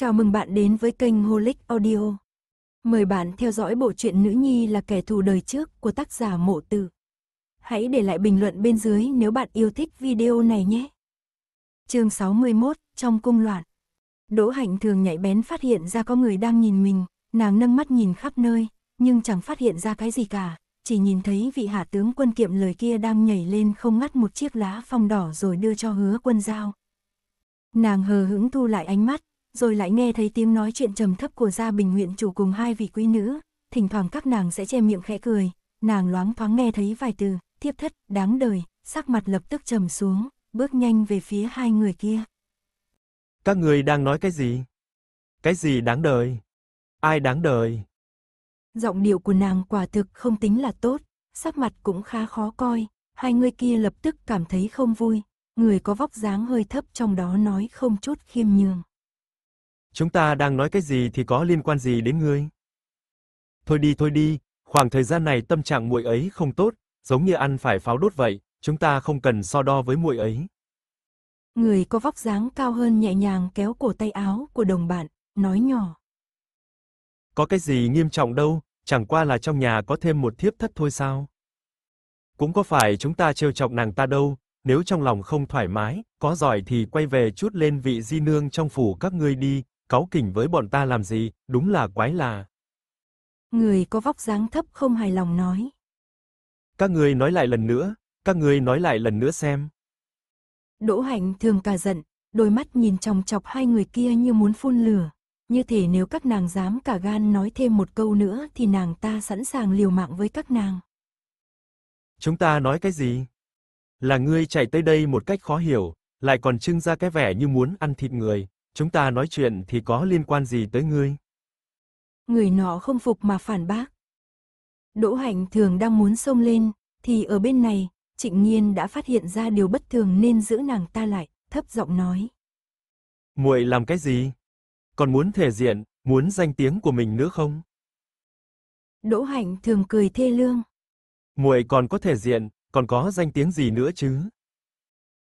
Chào mừng bạn đến với kênh Holic Audio. Mời bạn theo dõi bộ truyện Nữ Nhi là kẻ thù đời trước của tác giả Mộ Tử. Hãy để lại bình luận bên dưới nếu bạn yêu thích video này nhé. Chương 61: Trong cung loạn. Đỗ Hạnh thường nhạy bén phát hiện ra có người đang nhìn mình, nàng nâng mắt nhìn khắp nơi, nhưng chẳng phát hiện ra cái gì cả, chỉ nhìn thấy vị hạ tướng quân kiệm lời kia đang nhảy lên không ngắt một chiếc lá phong đỏ rồi đưa cho hứa quân giao. Nàng hờ hững thu lại ánh mắt, rồi lại nghe thấy tiếng nói chuyện trầm thấp của gia bình nguyện chủ cùng hai vị quý nữ, thỉnh thoảng các nàng sẽ che miệng khẽ cười, nàng loáng thoáng nghe thấy vài từ, thiếp thất, đáng đời, sắc mặt lập tức trầm xuống, bước nhanh về phía hai người kia. Các người đang nói cái gì? Cái gì đáng đời? Ai đáng đời? Giọng điệu của nàng quả thực không tính là tốt, sắc mặt cũng khá khó coi, hai người kia lập tức cảm thấy không vui, người có vóc dáng hơi thấp trong đó nói không chút khiêm nhường. Chúng ta đang nói cái gì thì có liên quan gì đến ngươi? Thôi đi thôi đi, khoảng thời gian này tâm trạng muội ấy không tốt, giống như ăn phải pháo đốt vậy, chúng ta không cần so đo với muội ấy. Người có vóc dáng cao hơn nhẹ nhàng kéo cổ tay áo của đồng bạn, nói nhỏ. Có cái gì nghiêm trọng đâu, chẳng qua là trong nhà có thêm một thiếp thất thôi sao? Cũng có phải chúng ta trêu chọc nàng ta đâu, nếu trong lòng không thoải mái, có giỏi thì quay về chút lên vị di nương trong phủ các ngươi đi, cáu kỉnh với bọn ta làm gì, đúng là quái là. Người có vóc dáng thấp không hài lòng nói. Các người nói lại lần nữa, các người nói lại lần nữa xem. Đỗ Hạnh thường cả giận, đôi mắt nhìn chòng chọc hai người kia như muốn phun lửa. Như thể nếu các nàng dám cả gan nói thêm một câu nữa thì nàng ta sẵn sàng liều mạng với các nàng. Chúng ta nói cái gì? Là ngươi chạy tới đây một cách khó hiểu, lại còn trưng ra cái vẻ như muốn ăn thịt người chúng ta nói chuyện thì có liên quan gì tới ngươi? Người nọ không phục mà phản bác. Đỗ Hạnh thường đang muốn xông lên, thì ở bên này, Trịnh Nhiên đã phát hiện ra điều bất thường nên giữ nàng ta lại, thấp giọng nói. Muội làm cái gì? Còn muốn thể diện, muốn danh tiếng của mình nữa không? Đỗ Hạnh thường cười thê lương. Muội còn có thể diện, còn có danh tiếng gì nữa chứ?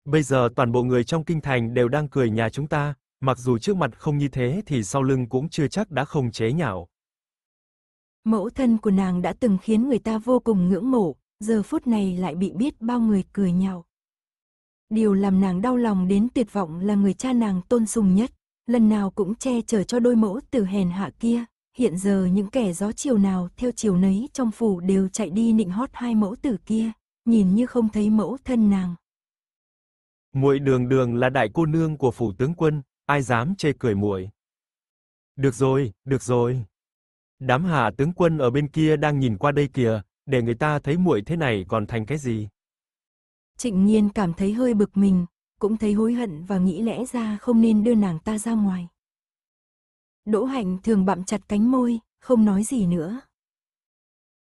Bây giờ toàn bộ người trong kinh thành đều đang cười nhà chúng ta, Mặc dù trước mặt không như thế thì sau lưng cũng chưa chắc đã không chế nhạo. Mẫu thân của nàng đã từng khiến người ta vô cùng ngưỡng mộ, giờ phút này lại bị biết bao người cười nhạo. Điều làm nàng đau lòng đến tuyệt vọng là người cha nàng tôn sùng nhất, lần nào cũng che chở cho đôi mẫu từ hèn hạ kia. Hiện giờ những kẻ gió chiều nào theo chiều nấy trong phủ đều chạy đi nịnh hót hai mẫu tử kia, nhìn như không thấy mẫu thân nàng. Muội đường đường là đại cô nương của phủ tướng quân, ai dám chê cười muội. Được rồi, được rồi. Đám hạ tướng quân ở bên kia đang nhìn qua đây kìa, để người ta thấy muội thế này còn thành cái gì. Trịnh Nhiên cảm thấy hơi bực mình, cũng thấy hối hận và nghĩ lẽ ra không nên đưa nàng ta ra ngoài. Đỗ Hạnh thường bặm chặt cánh môi, không nói gì nữa.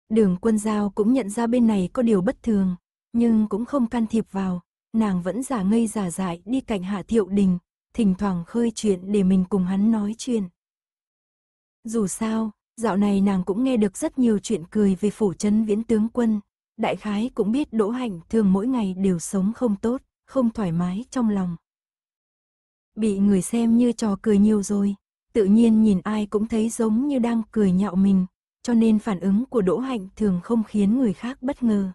Đường quân giao cũng nhận ra bên này có điều bất thường, nhưng cũng không can thiệp vào, nàng vẫn giả ngây giả dại đi cạnh Hạ Thiệu Đình, thỉnh thoảng khơi chuyện để mình cùng hắn nói chuyện. Dù sao, dạo này nàng cũng nghe được rất nhiều chuyện cười về phủ trấn viễn tướng quân, đại khái cũng biết Đỗ Hạnh thường mỗi ngày đều sống không tốt, không thoải mái trong lòng. Bị người xem như trò cười nhiều rồi, tự nhiên nhìn ai cũng thấy giống như đang cười nhạo mình, cho nên phản ứng của Đỗ Hạnh thường không khiến người khác bất ngờ.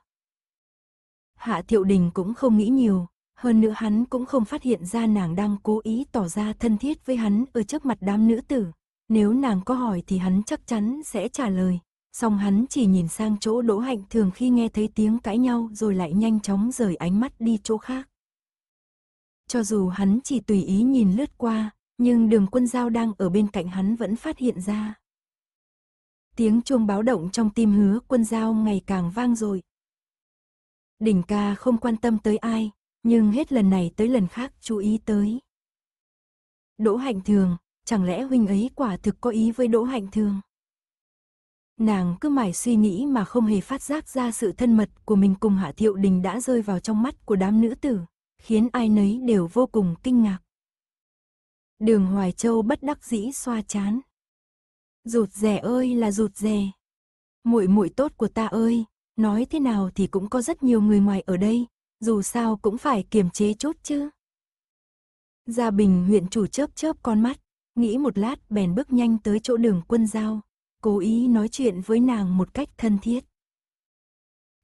Hạ Thiệu Đình cũng không nghĩ nhiều, hơn nữa hắn cũng không phát hiện ra nàng đang cố ý tỏ ra thân thiết với hắn ở trước mặt đám nữ tử. Nếu nàng có hỏi thì hắn chắc chắn sẽ trả lời. Xong hắn chỉ nhìn sang chỗ đỗ hạnh thường khi nghe thấy tiếng cãi nhau rồi lại nhanh chóng rời ánh mắt đi chỗ khác. Cho dù hắn chỉ tùy ý nhìn lướt qua, nhưng đường quân giao đang ở bên cạnh hắn vẫn phát hiện ra. Tiếng chuông báo động trong tim hứa quân giao ngày càng vang rồi. Đỉnh ca không quan tâm tới ai, nhưng hết lần này tới lần khác chú ý tới. Đỗ Hạnh Thường, chẳng lẽ huynh ấy quả thực có ý với Đỗ Hạnh Thường? Nàng cứ mải suy nghĩ mà không hề phát giác ra sự thân mật của mình cùng Hạ Thiệu Đình đã rơi vào trong mắt của đám nữ tử, khiến ai nấy đều vô cùng kinh ngạc. Đường Hoài Châu bất đắc dĩ xoa chán. Rụt rè ơi là rụt rè. Muội muội tốt của ta ơi, nói thế nào thì cũng có rất nhiều người ngoài ở đây, dù sao cũng phải kiềm chế chút chứ. Gia Bình huyện chủ chớp chớp con mắt, nghĩ một lát bèn bước nhanh tới chỗ đường quân giao, cố ý nói chuyện với nàng một cách thân thiết.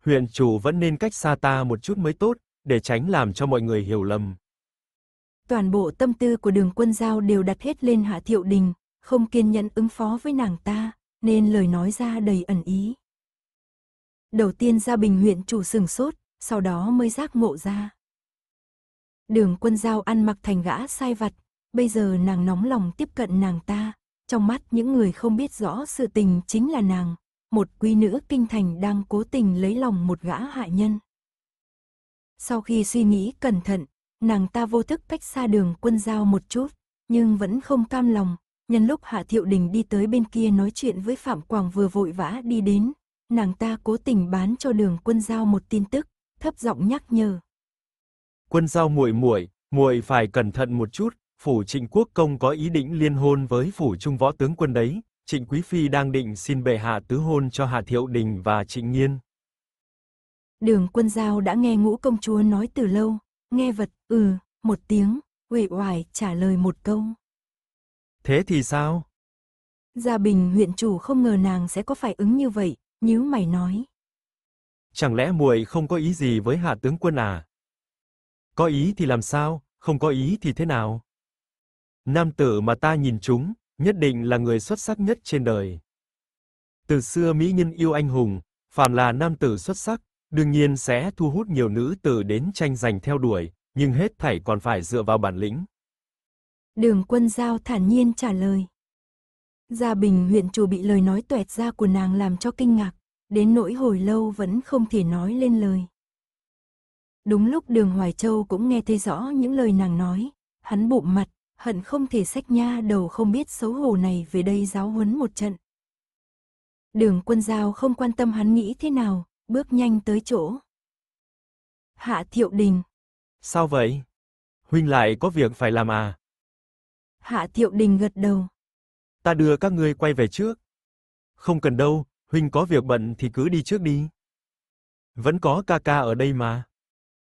Huyện chủ vẫn nên cách xa ta một chút mới tốt, để tránh làm cho mọi người hiểu lầm. Toàn bộ tâm tư của đường quân giao đều đặt hết lên hạ thiệu đình, không kiên nhẫn ứng phó với nàng ta, nên lời nói ra đầy ẩn ý. Đầu tiên Gia Bình huyện chủ sừng sốt, sau đó mới giác ngộ ra. Đường quân giao ăn mặc thành gã sai vặt, bây giờ nàng nóng lòng tiếp cận nàng ta, trong mắt những người không biết rõ sự tình chính là nàng, một quý nữ kinh thành đang cố tình lấy lòng một gã hạ nhân. Sau khi suy nghĩ cẩn thận, nàng ta vô thức cách xa đường quân giao một chút, nhưng vẫn không cam lòng, nhân lúc Hạ Thiệu Đình đi tới bên kia nói chuyện với Phạm Quảng vừa vội vã đi đến, nàng ta cố tình bán cho đường quân giao một tin tức, thấp giọng nhắc nhở. Quân giao muội muội, muội phải cẩn thận một chút, phủ Trịnh Quốc công có ý định liên hôn với phủ Trung võ tướng quân đấy, Trịnh Quý phi đang định xin bệ hạ tứ hôn cho Hà Thiệu Đình và Trịnh Nghiên. Đường Quân Giao đã nghe Ngũ công chúa nói từ lâu, nghe vật ừ một tiếng, uể oải trả lời một câu. Thế thì sao? Gia Bình huyện chủ không ngờ nàng sẽ có phải ứng như vậy, nhíu mày nói. Chẳng lẽ muội không có ý gì với Hạ tướng quân à? Có ý thì làm sao, không có ý thì thế nào? Nam tử mà ta nhìn chúng, nhất định là người xuất sắc nhất trên đời. Từ xưa mỹ nhân yêu anh hùng, phàm là nam tử xuất sắc, đương nhiên sẽ thu hút nhiều nữ tử đến tranh giành theo đuổi, nhưng hết thảy còn phải dựa vào bản lĩnh. Đường Quân Giao thản nhiên trả lời. Gia Bình huyện chủ bị lời nói tuẹt ra của nàng làm cho kinh ngạc đến nỗi hồi lâu vẫn không thể nói lên lời. Đúng lúc đường Hoài Châu cũng nghe thấy rõ những lời nàng nói, hắn bụng mặt, hận không thể sách nha đầu không biết xấu hổ này về đây giáo huấn một trận. Đường quân giao không quan tâm hắn nghĩ thế nào, bước nhanh tới chỗ. Hạ thiệu đình. Sao vậy? Huynh lại có việc phải làm à? Hạ thiệu đình gật đầu. Ta đưa các ngươi quay về trước. Không cần đâu, huynh có việc bận thì cứ đi trước đi. Vẫn có ca ca ở đây mà.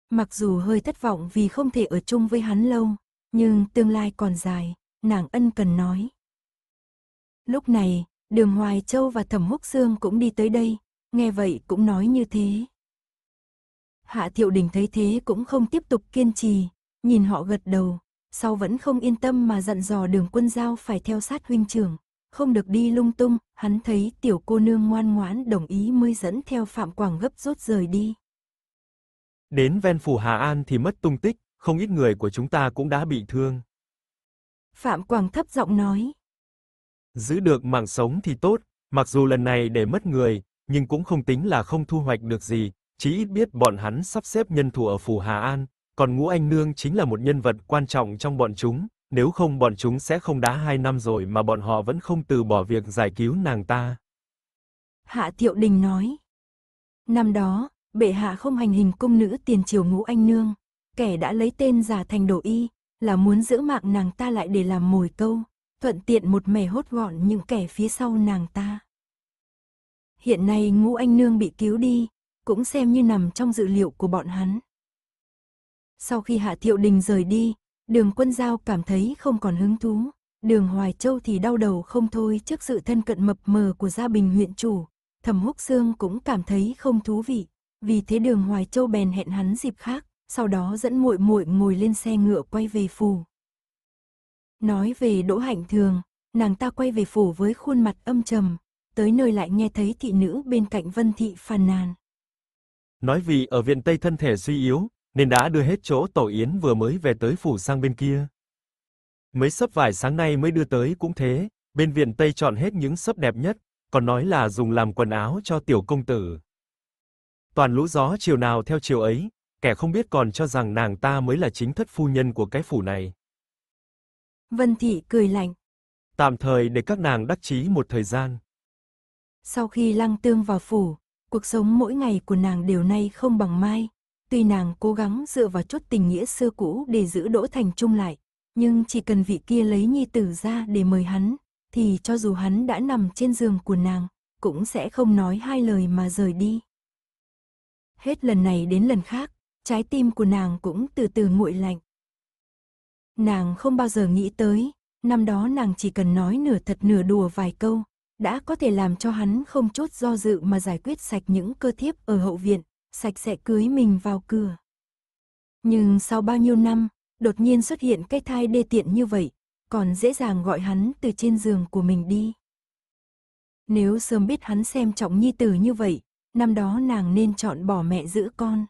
Mặc dù hơi thất vọng vì không thể ở chung với hắn lâu, nhưng tương lai còn dài, nàng ân cần nói. Lúc này, đường Hoài Châu và Thẩm Húc Sương cũng đi tới đây, nghe vậy cũng nói như thế. Hạ Thiệu Đình thấy thế cũng không tiếp tục kiên trì, nhìn họ gật đầu, sau vẫn không yên tâm mà dặn dò đường quân giao phải theo sát huynh trưởng không được đi lung tung, hắn thấy tiểu cô nương ngoan ngoãn đồng ý mới dẫn theo Phạm Quảng gấp rút rời đi. Đến ven phủ Hà An thì mất tung tích, không ít người của chúng ta cũng đã bị thương. Phạm Quảng thấp giọng nói. Giữ được mạng sống thì tốt, mặc dù lần này để mất người, nhưng cũng không tính là không thu hoạch được gì, Chỉ ít biết bọn hắn sắp xếp nhân thủ ở phủ Hà An, còn Ngũ Anh Nương chính là một nhân vật quan trọng trong bọn chúng, nếu không bọn chúng sẽ không đã hai năm rồi mà bọn họ vẫn không từ bỏ việc giải cứu nàng ta. Hạ Tiệu Đình nói. Năm đó, bệ hạ không hành hình cung nữ tiền triều ngũ anh nương, kẻ đã lấy tên giả thành đổ y, là muốn giữ mạng nàng ta lại để làm mồi câu, thuận tiện một mẻ hốt gọn những kẻ phía sau nàng ta. Hiện nay ngũ anh nương bị cứu đi, cũng xem như nằm trong dự liệu của bọn hắn. Sau khi Hạ Thiệu Đình rời đi, Đường quân giao cảm thấy không còn hứng thú. Đường Hoài Châu thì đau đầu không thôi trước sự thân cận mập mờ của gia bình huyện chủ. Thẩm Húc xương cũng cảm thấy không thú vị. Vì thế đường Hoài Châu bèn hẹn hắn dịp khác, sau đó dẫn muội muội ngồi lên xe ngựa quay về phủ. Nói về Đỗ Hạnh Thường, nàng ta quay về phủ với khuôn mặt âm trầm, tới nơi lại nghe thấy thị nữ bên cạnh Vân Thị phàn nàn. Nói vì ở viện Tây thân thể suy yếu, nên đã đưa hết chỗ tổ yến vừa mới về tới phủ sang bên kia. Mấy sấp vải sáng nay mới đưa tới cũng thế, bên viện Tây chọn hết những sấp đẹp nhất, còn nói là dùng làm quần áo cho tiểu công tử. Toàn lũ gió chiều nào theo chiều ấy, kẻ không biết còn cho rằng nàng ta mới là chính thất phu nhân của cái phủ này. Vân thị cười lạnh. Tạm thời để các nàng đắc chí một thời gian. Sau khi Lăng Tương vào phủ, cuộc sống mỗi ngày của nàng đều nay không bằng mai, Tuy nàng cố gắng dựa vào chút tình nghĩa xưa cũ để giữ Đỗ Thành Trung lại, nhưng chỉ cần vị kia lấy nhi tử ra để mời hắn, thì cho dù hắn đã nằm trên giường của nàng, cũng sẽ không nói hai lời mà rời đi. Hết lần này đến lần khác, trái tim của nàng cũng từ từ nguội lạnh. Nàng không bao giờ nghĩ tới, năm đó nàng chỉ cần nói nửa thật nửa đùa vài câu, đã có thể làm cho hắn không chút do dự mà giải quyết sạch những cơ thiếp ở hậu viện, sạch sẽ cưới mình vào cửa. Nhưng sau bao nhiêu năm, đột nhiên xuất hiện cái thai đê tiện như vậy, còn dễ dàng gọi hắn từ trên giường của mình đi. Nếu sớm biết hắn xem trọng nhi tử như vậy, năm đó nàng nên chọn bỏ mẹ giữ con.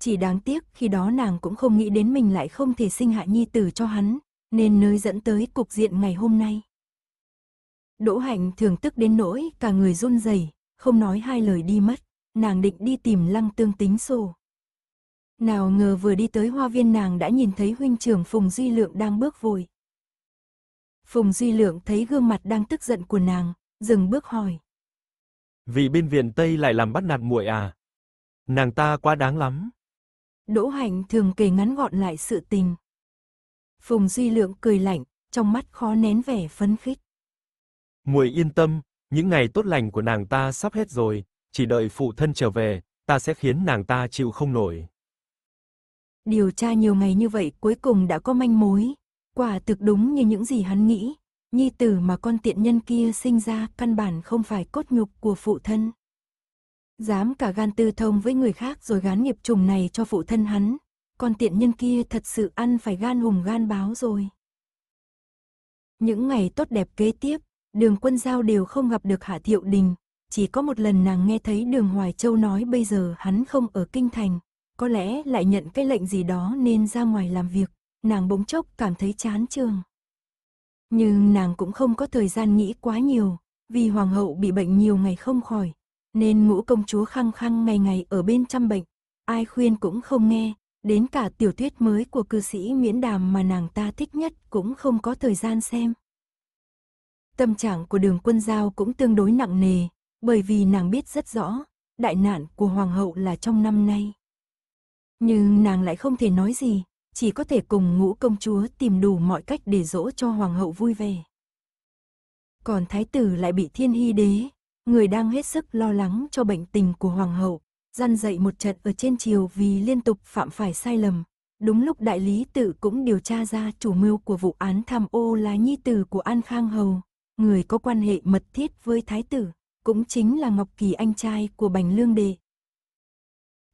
Chỉ đáng tiếc khi đó nàng cũng không nghĩ đến mình lại không thể sinh hạ nhi tử cho hắn, nên nơi dẫn tới cục diện ngày hôm nay. Đỗ Hạnh thường tức đến nỗi cả người run rẩy, không nói hai lời đi mất nàng định đi tìm lăng tương tính sổ. Nào ngờ vừa đi tới hoa viên nàng đã nhìn thấy huynh trưởng Phùng Duy Lượng đang bước vội. Phùng Duy Lượng thấy gương mặt đang tức giận của nàng, dừng bước hỏi. Vì bên viện Tây lại làm bắt nạt muội à? Nàng ta quá đáng lắm. Đỗ Hạnh thường kể ngắn gọn lại sự tình. Phùng Duy Lượng cười lạnh, trong mắt khó nén vẻ phấn khích. Muội yên tâm, những ngày tốt lành của nàng ta sắp hết rồi, chỉ đợi phụ thân trở về, ta sẽ khiến nàng ta chịu không nổi. Điều tra nhiều ngày như vậy cuối cùng đã có manh mối, quả thực đúng như những gì hắn nghĩ, nhi tử mà con tiện nhân kia sinh ra căn bản không phải cốt nhục của phụ thân. Dám cả gan tư thông với người khác rồi gán nghiệp trùng này cho phụ thân hắn, con tiện nhân kia thật sự ăn phải gan hùng gan báo rồi. Những ngày tốt đẹp kế tiếp, đường quân giao đều không gặp được Hạ Thiệu Đình, chỉ có một lần nàng nghe thấy đường Hoài Châu nói bây giờ hắn không ở kinh thành, có lẽ lại nhận cái lệnh gì đó nên ra ngoài làm việc, nàng bỗng chốc cảm thấy chán trường. Nhưng nàng cũng không có thời gian nghĩ quá nhiều, vì hoàng hậu bị bệnh nhiều ngày không khỏi, nên ngũ công chúa khăng khăng ngày ngày ở bên chăm bệnh, ai khuyên cũng không nghe, đến cả tiểu thuyết mới của cư sĩ nguyễn đàm mà nàng ta thích nhất cũng không có thời gian xem. Tâm trạng của đường quân giao cũng tương đối nặng nề, bởi vì nàng biết rất rõ, đại nạn của hoàng hậu là trong năm nay. Nhưng nàng lại không thể nói gì, chỉ có thể cùng ngũ công chúa tìm đủ mọi cách để dỗ cho hoàng hậu vui vẻ. Còn thái tử lại bị thiên hy đế, người đang hết sức lo lắng cho bệnh tình của hoàng hậu, gian dậy một trận ở trên triều vì liên tục phạm phải sai lầm. Đúng lúc đại lý tử cũng điều tra ra chủ mưu của vụ án tham ô là nhi tử của An Khang Hầu, người có quan hệ mật thiết với thái tử cũng chính là Ngọc Kỳ anh trai của Bành Lương Đề.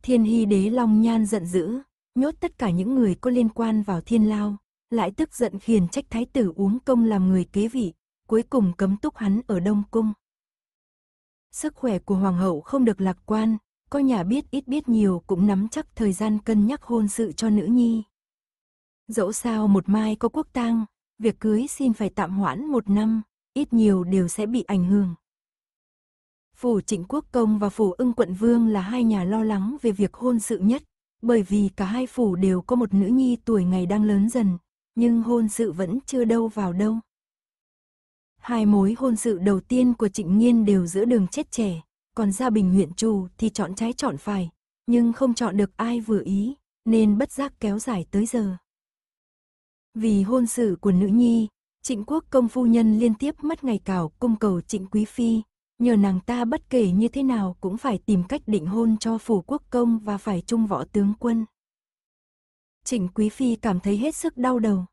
Thiên Hy Đế Long Nhan giận dữ, nhốt tất cả những người có liên quan vào thiên lao, lại tức giận khiển trách thái tử uống công làm người kế vị, cuối cùng cấm túc hắn ở Đông Cung. Sức khỏe của Hoàng hậu không được lạc quan, có nhà biết ít biết nhiều cũng nắm chắc thời gian cân nhắc hôn sự cho nữ nhi. Dẫu sao một mai có quốc tang, việc cưới xin phải tạm hoãn một năm, ít nhiều đều sẽ bị ảnh hưởng. Phủ Trịnh Quốc Công và Phủ ưng quận Vương là hai nhà lo lắng về việc hôn sự nhất, bởi vì cả hai phủ đều có một nữ nhi tuổi ngày đang lớn dần, nhưng hôn sự vẫn chưa đâu vào đâu. Hai mối hôn sự đầu tiên của Trịnh Nghiên đều giữa đường chết trẻ, còn gia bình huyện trù thì chọn trái chọn phải, nhưng không chọn được ai vừa ý, nên bất giác kéo dài tới giờ. Vì hôn sự của nữ nhi, Trịnh Quốc công phu nhân liên tiếp mất ngày cào cung cầu Trịnh Quý Phi, nhờ nàng ta bất kể như thế nào cũng phải tìm cách định hôn cho phủ quốc công và phải trung võ tướng quân. Trịnh Quý Phi cảm thấy hết sức đau đầu.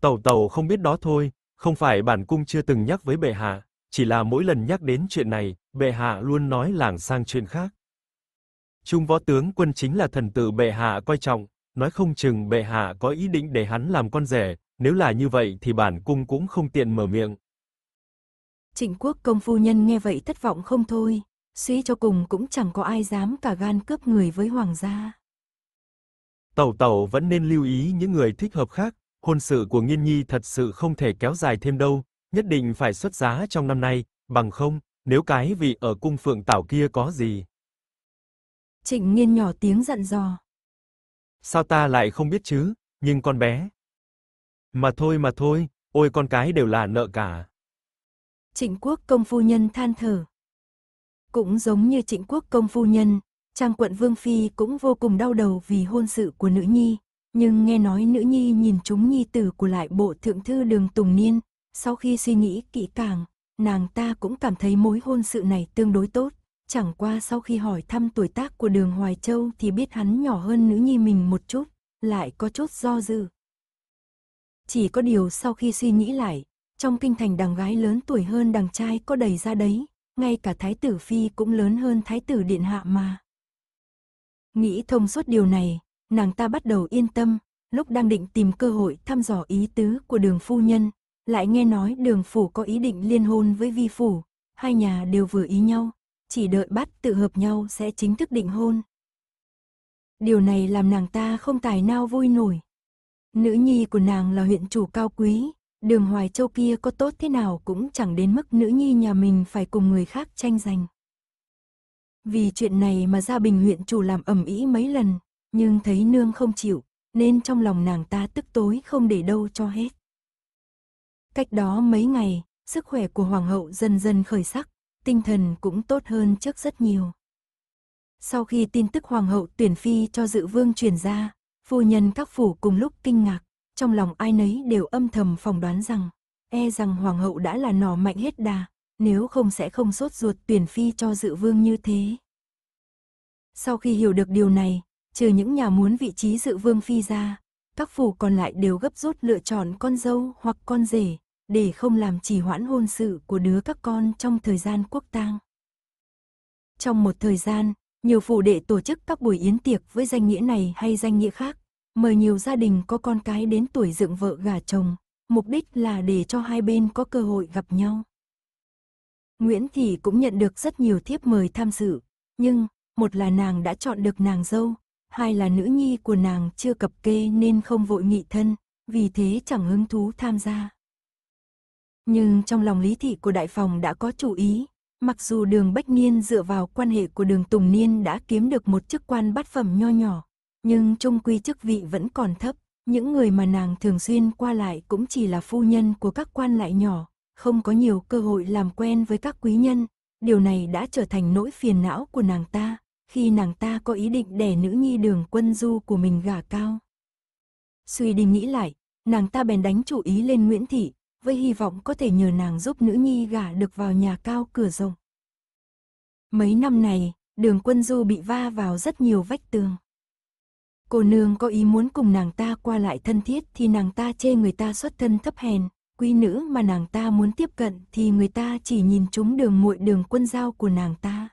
Tẩu tẩu không biết đó thôi, không phải bản cung chưa từng nhắc với bệ hạ, chỉ là mỗi lần nhắc đến chuyện này, bệ hạ luôn nói lảng sang chuyện khác. Trung võ tướng quân chính là thần tử bệ hạ coi trọng, nói không chừng bệ hạ có ý định để hắn làm con rể, nếu là như vậy thì bản cung cũng không tiện mở miệng. Trịnh quốc công phu nhân nghe vậy thất vọng không thôi, suy cho cùng cũng chẳng có ai dám cả gan cướp người với hoàng gia. Tẩu tẩu vẫn nên lưu ý những người thích hợp khác, hôn sự của Nghiên Nhi thật sự không thể kéo dài thêm đâu, nhất định phải xuất giá trong năm nay, bằng không, nếu cái vị ở cung phượng tảo kia có gì. Trịnh Nghiên nhỏ tiếng giận dò. Sao ta lại không biết chứ, nhưng con bé. Mà thôi mà thôi, ôi con cái đều là nợ cả. Trịnh quốc công phu nhân than thở. Cũng giống như trịnh quốc công phu nhân, trang quận Vương Phi cũng vô cùng đau đầu vì hôn sự của nữ nhi, nhưng nghe nói nữ nhi nhìn chúng nhi tử của lại bộ thượng thư đường Tùng Niên, sau khi suy nghĩ kỹ càng, nàng ta cũng cảm thấy mối hôn sự này tương đối tốt, chẳng qua sau khi hỏi thăm tuổi tác của đường Hoài Châu thì biết hắn nhỏ hơn nữ nhi mình một chút, lại có chút do dự. Chỉ có điều sau khi suy nghĩ lại, trong kinh thành đằng gái lớn tuổi hơn đằng trai có đầy ra đấy, ngay cả thái tử phi cũng lớn hơn thái tử điện hạ mà. Nghĩ thông suốt điều này, nàng ta bắt đầu yên tâm, lúc đang định tìm cơ hội thăm dò ý tứ của đường phu nhân, lại nghe nói đường phủ có ý định liên hôn với vi phủ, hai nhà đều vừa ý nhau, chỉ đợi bắt tự hợp nhau sẽ chính thức định hôn. Điều này làm nàng ta không tài nào vui nổi. Nữ nhi của nàng là huyện chủ cao quý, đường Hoài Châu kia có tốt thế nào cũng chẳng đến mức nữ nhi nhà mình phải cùng người khác tranh giành. Vì chuyện này mà gia bình huyện chủ làm ẩm ý mấy lần, nhưng thấy nương không chịu, nên trong lòng nàng ta tức tối không để đâu cho hết. Cách đó mấy ngày, sức khỏe của hoàng hậu dần dần khởi sắc, tinh thần cũng tốt hơn trước rất nhiều. Sau khi tin tức hoàng hậu tuyển phi cho dự vương truyền ra, phu nhân các phủ cùng lúc kinh ngạc, trong lòng ai nấy đều âm thầm phỏng đoán rằng, e rằng hoàng hậu đã là nò mạnh hết đà, nếu không sẽ không sốt ruột tuyển phi cho dự vương như thế. Sau khi hiểu được điều này, trừ những nhà muốn vị trí dự vương phi ra, các phủ còn lại đều gấp rút lựa chọn con dâu hoặc con rể, để không làm trì hoãn hôn sự của đứa các con trong thời gian quốc tang. Trong một thời gian, nhiều phủ đệ tổ chức các buổi yến tiệc với danh nghĩa này hay danh nghĩa khác, mời nhiều gia đình có con cái đến tuổi dựng vợ gả chồng, mục đích là để cho hai bên có cơ hội gặp nhau. Nguyễn Thị cũng nhận được rất nhiều thiếp mời tham dự, nhưng, một là nàng đã chọn được nàng dâu, hai là nữ nhi của nàng chưa cập kê nên không vội nghị thân, vì thế chẳng hứng thú tham gia. Nhưng trong lòng lý thị của đại phòng đã có chủ ý, mặc dù đường Bách Niên dựa vào quan hệ của đường Tùng Niên đã kiếm được một chức quan bát phẩm nho nhỏ, nhưng trung quy chức vị vẫn còn thấp, những người mà nàng thường xuyên qua lại cũng chỉ là phu nhân của các quan lại nhỏ, không có nhiều cơ hội làm quen với các quý nhân, điều này đã trở thành nỗi phiền não của nàng ta, khi nàng ta có ý định đẻ nữ nhi đường quân du của mình gả cao. Suy đi nghĩ lại, nàng ta bèn đánh chủ ý lên Nguyễn Thị, với hy vọng có thể nhờ nàng giúp nữ nhi gả được vào nhà cao cửa rộng. Mấy năm này, đường quân du bị va vào rất nhiều vách tường cô nương có ý muốn cùng nàng ta qua lại thân thiết thì nàng ta chê người ta xuất thân thấp hèn, quý nữ mà nàng ta muốn tiếp cận thì người ta chỉ nhìn chúng đường muội đường quân giao của nàng ta.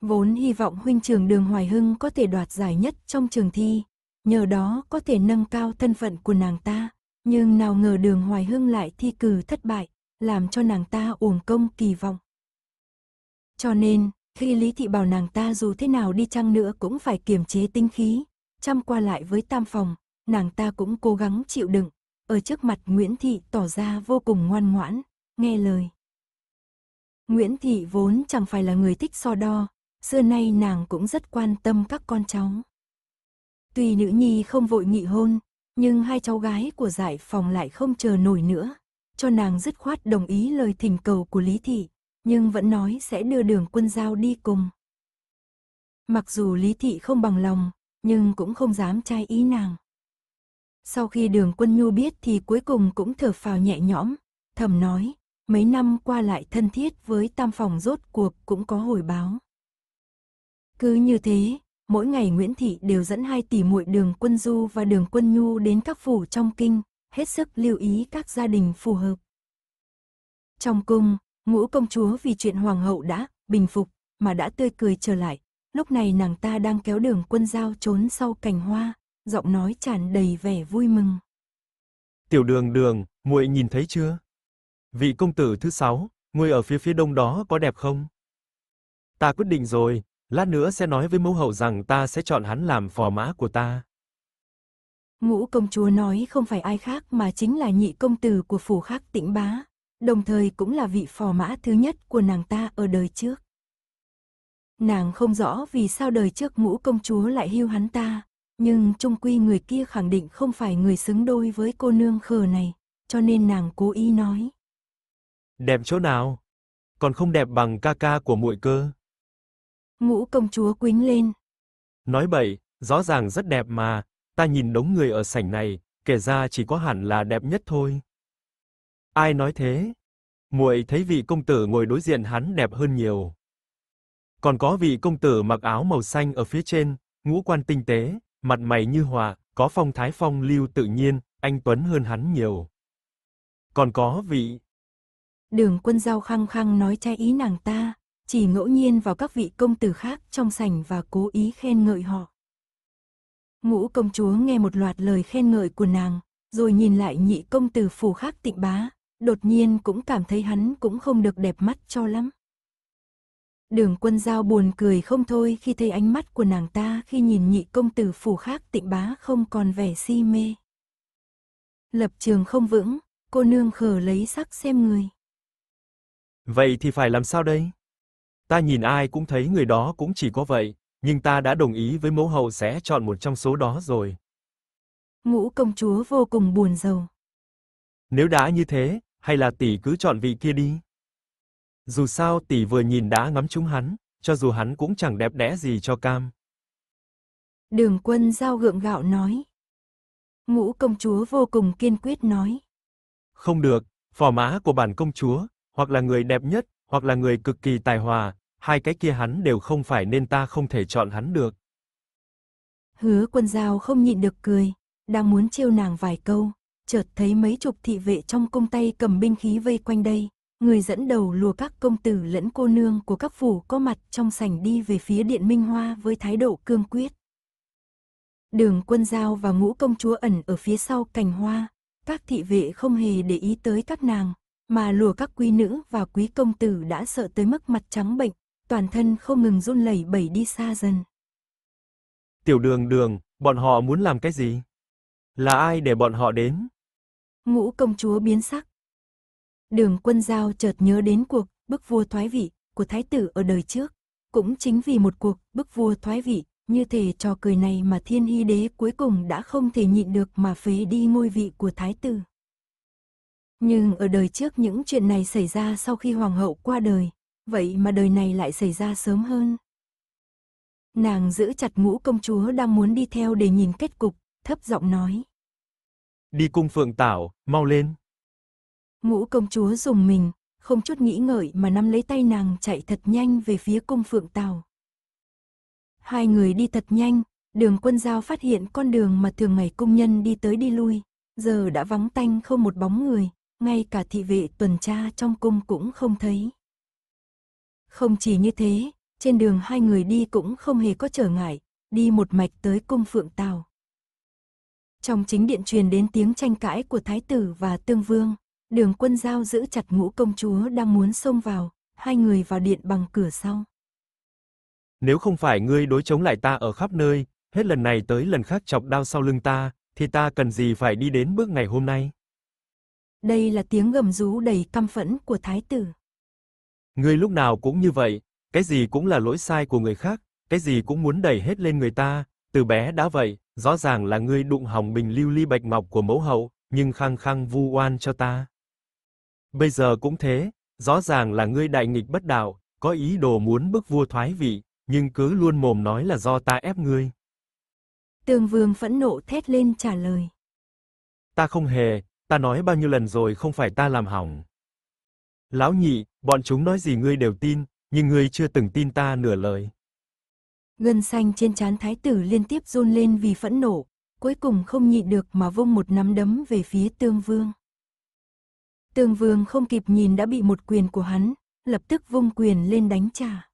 Vốn hy vọng huynh trường đường Hoài Hưng có thể đoạt giải nhất trong trường thi, nhờ đó có thể nâng cao thân phận của nàng ta, nhưng nào ngờ đường Hoài Hưng lại thi cử thất bại, làm cho nàng ta uổng công kỳ vọng. Cho nên, khi Lý Thị bảo nàng ta dù thế nào đi chăng nữa cũng phải kiềm chế tinh khí, chăm qua lại với tam phòng, nàng ta cũng cố gắng chịu đựng, ở trước mặt Nguyễn Thị tỏ ra vô cùng ngoan ngoãn, nghe lời. Nguyễn Thị vốn chẳng phải là người thích so đo, xưa nay nàng cũng rất quan tâm các con cháu. Tuy nữ nhi không vội nghị hôn, nhưng hai cháu gái của giải phòng lại không chờ nổi nữa, cho nàng dứt khoát đồng ý lời thỉnh cầu của Lý Thị, nhưng vẫn nói sẽ đưa đường quân giao đi cùng. Mặc dù Lý Thị không bằng lòng, nhưng cũng không dám trai ý nàng. Sau khi đường quân nhu biết thì cuối cùng cũng thở phào nhẹ nhõm, thầm nói, mấy năm qua lại thân thiết với tam phòng rốt cuộc cũng có hồi báo. Cứ như thế, mỗi ngày Nguyễn Thị đều dẫn hai tỷ muội đường quân du và đường quân nhu đến các phủ trong kinh, hết sức lưu ý các gia đình phù hợp. Trong cung, ngũ công chúa vì chuyện hoàng hậu đã bình phục mà đã tươi cười trở lại, lúc này nàng ta đang kéo đường quân giao trốn sau cành hoa, giọng nói tràn đầy vẻ vui mừng. Tiểu đường đường, muội nhìn thấy chưa? Vị công tử thứ sáu, ngươi ở phía phía đông đó có đẹp không? Ta quyết định rồi, lát nữa sẽ nói với mẫu hậu rằng ta sẽ chọn hắn làm phò mã của ta. Ngũ công chúa nói không phải ai khác mà chính là nhị công tử của phủ khắc tĩnh bá, đồng thời cũng là vị phò mã thứ nhất của nàng ta ở đời trước. Nàng không rõ vì sao đời trước ngũ công chúa lại hưu hắn ta, nhưng trung quy người kia khẳng định không phải người xứng đôi với cô nương khờ này, cho nên nàng cố ý nói. Đẹp chỗ nào? Còn không đẹp bằng ca ca của muội cơ. Ngũ công chúa quính lên. Nói bậy, rõ ràng rất đẹp mà, ta nhìn đống người ở sảnh này, kể ra chỉ có hẳn là đẹp nhất thôi. Ai nói thế? Muội thấy vị công tử ngồi đối diện hắn đẹp hơn nhiều. Còn có vị công tử mặc áo màu xanh ở phía trên, ngũ quan tinh tế, mặt mày như hòa, có phong thái phong lưu tự nhiên, anh tuấn hơn hắn nhiều. Còn có vị Đường Quân Giao khăng khăng nói trái ý nàng ta, chỉ ngẫu nhiên vào các vị công tử khác trong sảnh và cố ý khen ngợi họ. Ngũ công chúa nghe một loạt lời khen ngợi của nàng, rồi nhìn lại nhị công tử phủ khác tịnh bá, đột nhiên cũng cảm thấy hắn cũng không được đẹp mắt cho lắm. Đường quân giao buồn cười không thôi khi thấy ánh mắt của nàng ta khi nhìn nhị công tử phủ khác tịnh bá không còn vẻ si mê. Lập trường không vững, cô nương khờ lấy sắc xem người. Vậy thì phải làm sao đây? Ta nhìn ai cũng thấy người đó cũng chỉ có vậy, nhưng ta đã đồng ý với mẫu hậu sẽ chọn một trong số đó rồi. Ngũ công chúa vô cùng buồn rầu. Nếu đã như thế, hay là tỷ cứ chọn vị kia đi. Dù sao tỷ vừa nhìn đã ngắm trúng hắn, cho dù hắn cũng chẳng đẹp đẽ gì cho cam. Đường quân giao gượng gạo nói. Ngũ công chúa vô cùng kiên quyết nói. Không được, phò má của bản công chúa, hoặc là người đẹp nhất, hoặc là người cực kỳ tài hòa, hai cái kia hắn đều không phải nên ta không thể chọn hắn được. Hứa quân giao không nhịn được cười, đang muốn trêu nàng vài câu, chợt thấy mấy chục thị vệ trong cung tay cầm binh khí vây quanh đây, người dẫn đầu lùa các công tử lẫn cô nương của các phủ có mặt trong sảnh đi về phía điện Minh Hoa với thái độ cương quyết. Đường quân giao và ngũ công chúa ẩn ở phía sau cành hoa, các thị vệ không hề để ý tới các nàng, mà lùa các quý nữ và quý công tử đã sợ tới mức mặt trắng bệnh, toàn thân không ngừng run lẩy bẩy đi xa dần. Tiểu đường đường, bọn họ muốn làm cái gì? Là ai để bọn họ đến? Ngũ công chúa biến sắc, Đường quân giao chợt nhớ đến cuộc bức vua thoái vị của thái tử ở đời trước. Cũng chính vì một cuộc bức vua thoái vị như thể trò cười này mà thiên hy đế cuối cùng đã không thể nhịn được mà phế đi ngôi vị của thái tử. Nhưng ở đời trước những chuyện này xảy ra sau khi hoàng hậu qua đời, vậy mà đời này lại xảy ra sớm hơn. Nàng giữ chặt ngũ công chúa đang muốn đi theo để nhìn kết cục, thấp giọng nói. Đi cung phượng tảo, mau lên. Ngũ công chúa dùng mình, không chút nghĩ ngợi mà nắm lấy tay nàng chạy thật nhanh về phía cung phượng tàu. Hai người đi thật nhanh, đường quân giao phát hiện con đường mà thường ngày công nhân đi tới đi lui, giờ đã vắng tanh không một bóng người, ngay cả thị vệ tuần tra trong cung cũng không thấy. Không chỉ như thế, trên đường hai người đi cũng không hề có trở ngại, đi một mạch tới cung phượng tàu. Trong chính điện truyền đến tiếng tranh cãi của thái tử và tương vương, Đường quân giao giữ chặt ngũ công chúa đang muốn xông vào, hai người vào điện bằng cửa sau. Nếu không phải ngươi đối chống lại ta ở khắp nơi, hết lần này tới lần khác chọc đao sau lưng ta, thì ta cần gì phải đi đến bước ngày hôm nay? Đây là tiếng gầm rú đầy căm phẫn của thái tử. Ngươi lúc nào cũng như vậy, cái gì cũng là lỗi sai của người khác, cái gì cũng muốn đẩy hết lên người ta, từ bé đã vậy, rõ ràng là ngươi đụng hỏng bình lưu ly bạch mọc của mẫu hậu, nhưng khăng khăng vu oan cho ta. Bây giờ cũng thế, rõ ràng là ngươi đại nghịch bất đạo, có ý đồ muốn bức vua thoái vị, nhưng cứ luôn mồm nói là do ta ép ngươi. Tương Vương phẫn nộ thét lên trả lời. Ta không hề, ta nói bao nhiêu lần rồi không phải ta làm hỏng. Lão nhị, bọn chúng nói gì ngươi đều tin, nhưng ngươi chưa từng tin ta nửa lời. Gân xanh trên trán thái tử liên tiếp run lên vì phẫn nộ, cuối cùng không nhịn được mà vung một nắm đấm về phía Tương Vương. Tương Vương không kịp nhìn đã bị một quyền của hắn, lập tức vung quyền lên đánh trả.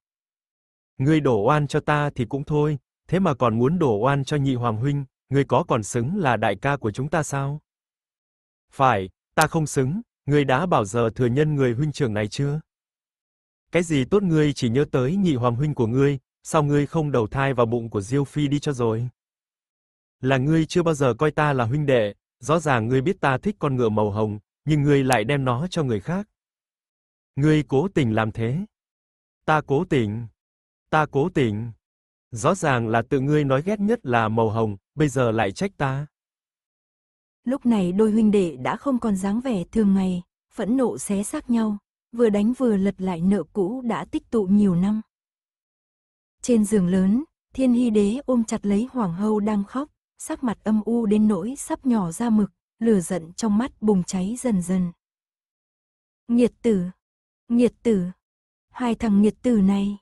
Ngươi đổ oan cho ta thì cũng thôi, thế mà còn muốn đổ oan cho nhị hoàng huynh, ngươi có còn xứng là đại ca của chúng ta sao? Phải, ta không xứng, ngươi đã bảo giờ thừa nhân người huynh trưởng này chưa? Cái gì tốt ngươi chỉ nhớ tới nhị hoàng huynh của ngươi, sao ngươi không đầu thai vào bụng của Diêu Phi đi cho rồi? Là ngươi chưa bao giờ coi ta là huynh đệ, rõ ràng ngươi biết ta thích con ngựa màu hồng, nhưng ngươi lại đem nó cho người khác. Ngươi cố tình làm thế. Ta cố tình. Ta cố tình. Rõ ràng là tự ngươi nói ghét nhất là màu hồng, bây giờ lại trách ta. Lúc này đôi huynh đệ đã không còn dáng vẻ thường ngày, phẫn nộ xé xác nhau, vừa đánh vừa lật lại nợ cũ đã tích tụ nhiều năm. Trên giường lớn, Thiên Hy Đế ôm chặt lấy Hoàng hậu đang khóc, sắc mặt âm u đến nỗi sắp nhỏ ra mực, lửa giận trong mắt bùng cháy dần dần. Nhiệt tử, nhiệt tử, hai thằng nhiệt tử này.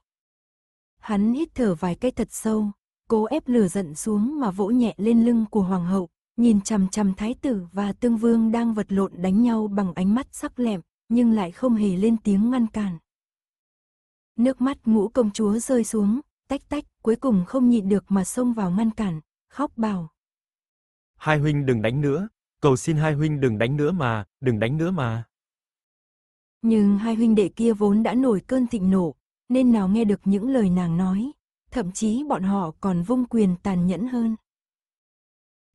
Hắn hít thở vài cái thật sâu, cố ép lửa giận xuống mà vỗ nhẹ lên lưng của hoàng hậu, nhìn chằm chằm thái tử và tương vương đang vật lộn đánh nhau bằng ánh mắt sắc lẹm, nhưng lại không hề lên tiếng ngăn cản. Nước mắt ngũ công chúa rơi xuống, tách tách, cuối cùng không nhịn được mà xông vào ngăn cản, khóc bảo. Hai huynh đừng đánh nữa, Cầu xin hai huynh đừng đánh nữa mà, đừng đánh nữa mà. Nhưng hai huynh đệ kia vốn đã nổi cơn thịnh nộ, nên nào nghe được những lời nàng nói, thậm chí bọn họ còn vung quyền tàn nhẫn hơn.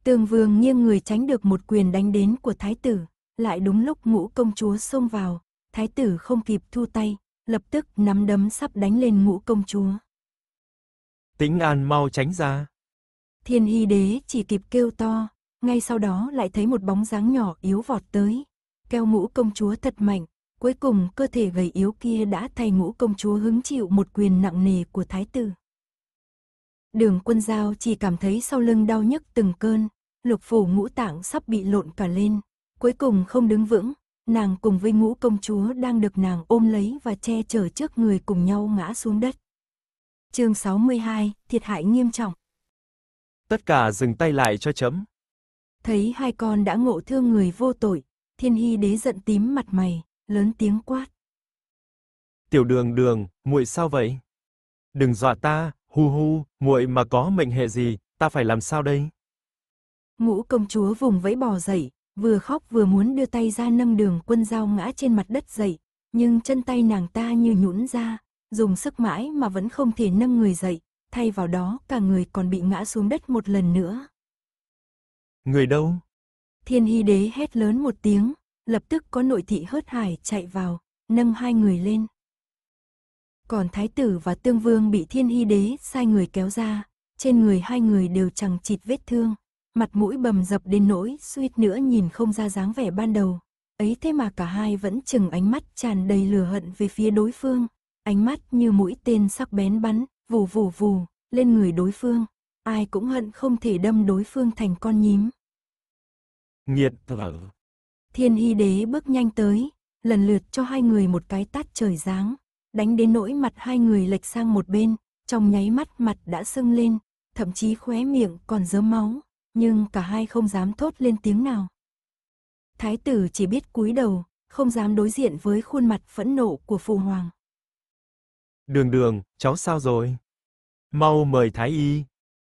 Tường vương nghiêng người tránh được một quyền đánh đến của thái tử, lại đúng lúc ngũ công chúa xông vào, thái tử không kịp thu tay, lập tức nắm đấm sắp đánh lên ngũ công chúa. Tĩnh An mau tránh ra. Thiên Hy Đế chỉ kịp kêu to, ngay sau đó lại thấy một bóng dáng nhỏ yếu vọt tới. Keo ngũ công chúa thật mạnh, cuối cùng cơ thể gầy yếu kia đã thay ngũ công chúa hứng chịu một quyền nặng nề của thái tử. Đường quân giao chỉ cảm thấy sau lưng đau nhức từng cơn, lục phủ ngũ tạng sắp bị lộn cả lên, cuối cùng không đứng vững, nàng cùng với ngũ công chúa đang được nàng ôm lấy và che chở trước người cùng nhau ngã xuống đất. Chương 62, thiệt hại nghiêm trọng. Tất cả dừng tay lại cho chấm. Thấy hai con đã ngộ thương người vô tội, thiên hy đế giận tím mặt mày, lớn tiếng quát. Tiểu đường đường, muội sao vậy? Đừng dọa ta, hu hu, muội mà có mệnh hệ gì, ta phải làm sao đây? Ngũ công chúa vùng vẫy bò dậy, vừa khóc vừa muốn đưa tay ra nâng đường quân dao ngã trên mặt đất dậy, nhưng chân tay nàng ta như nhũn ra, dùng sức mãi mà vẫn không thể nâng người dậy, thay vào đó cả người còn bị ngã xuống đất một lần nữa. Người đâu? Thiên hy đế hét lớn một tiếng, lập tức có nội thị hớt hải chạy vào, nâng hai người lên. Còn thái tử và tương vương bị thiên hy đế sai người kéo ra, trên người hai người đều chẳng chịt vết thương, mặt mũi bầm dập đến nỗi suýt nữa nhìn không ra dáng vẻ ban đầu. Ấy thế mà cả hai vẫn chừng ánh mắt tràn đầy lửa hận về phía đối phương, ánh mắt như mũi tên sắc bén bắn, vù vù vù, lên người đối phương. Ai cũng hận không thể đâm đối phương thành con nhím nhiệt thở. Thiên hy đế bước nhanh tới, lần lượt cho hai người một cái tát trời giáng, đánh đến nỗi mặt hai người lệch sang một bên, trong nháy mắt mặt đã sưng lên, thậm chí khóe miệng còn rớm máu, nhưng cả hai không dám thốt lên tiếng nào. Thái tử chỉ biết cúi đầu, không dám đối diện với khuôn mặt phẫn nộ của phụ hoàng. Đường đường, cháu sao rồi? Mau mời thái y.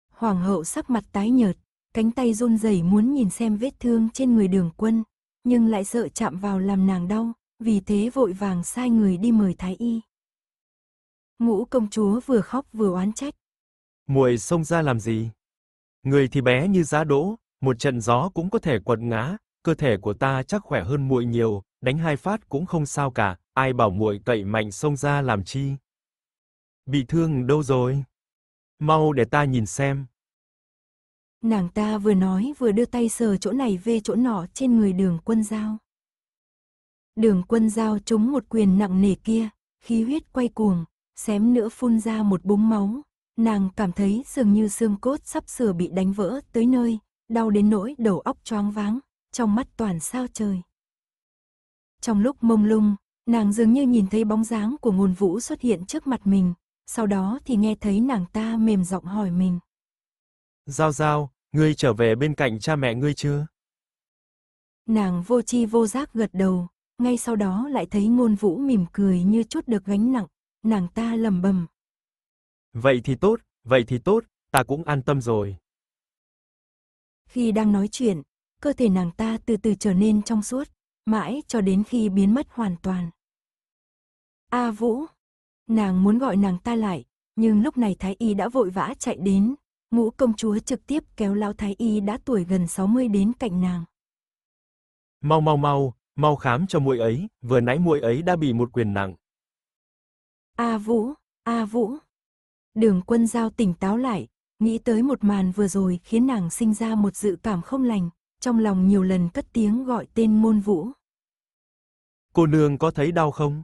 Hoàng hậu sắc mặt tái nhợt, cánh tay run rẩy muốn nhìn xem vết thương trên người đường quân, nhưng lại sợ chạm vào làm nàng đau, vì thế vội vàng sai người đi mời thái y. Ngũ công chúa vừa khóc vừa oán trách. Muội xông ra làm gì? Người thì bé như giá đỗ, một trận gió cũng có thể quật ngã, cơ thể của ta chắc khỏe hơn muội nhiều, đánh hai phát cũng không sao cả, ai bảo muội cậy mạnh xông ra làm chi? Bị thương đâu rồi? Mau để ta nhìn xem. Nàng ta vừa nói vừa đưa tay sờ chỗ này về chỗ nọ trên người đường quân giao Đường quân giao trúng một quyền nặng nề kia, khí huyết quay cuồng, xém nữa phun ra một búng máu. Nàng cảm thấy dường như xương cốt sắp sửa bị đánh vỡ tới nơi, đau đến nỗi đầu óc choáng váng, trong mắt toàn sao trời. Trong lúc mông lung, nàng dường như nhìn thấy bóng dáng của ngôn vũ xuất hiện trước mặt mình, sau đó thì nghe thấy nàng ta mềm giọng hỏi mình. Giao giao, ngươi trở về bên cạnh cha mẹ ngươi chưa? Nàng vô chi vô giác gật đầu, ngay sau đó lại thấy ngôn vũ mỉm cười như chút được gánh nặng, nàng ta lầm bầm. Vậy thì tốt, vậy thì tốt, ta cũng an tâm rồi. Khi đang nói chuyện, cơ thể nàng ta từ từ trở nên trong suốt, mãi cho đến khi biến mất hoàn toàn. A Vũ, nàng muốn gọi nàng ta lại, nhưng lúc này Thái Y đã vội vã chạy đến, ngũ công chúa trực tiếp kéo lão thái y đã tuổi gần 60 đến cạnh nàng. Mau mau mau, mau khám cho muội ấy, vừa nãy muội ấy đã bị một quyền nặng. A Vũ, A Vũ. Đường quân giao tỉnh táo lại, nghĩ tới một màn vừa rồi khiến nàng sinh ra một dự cảm không lành, trong lòng nhiều lần cất tiếng gọi tên môn vũ. Cô nương có thấy đau không?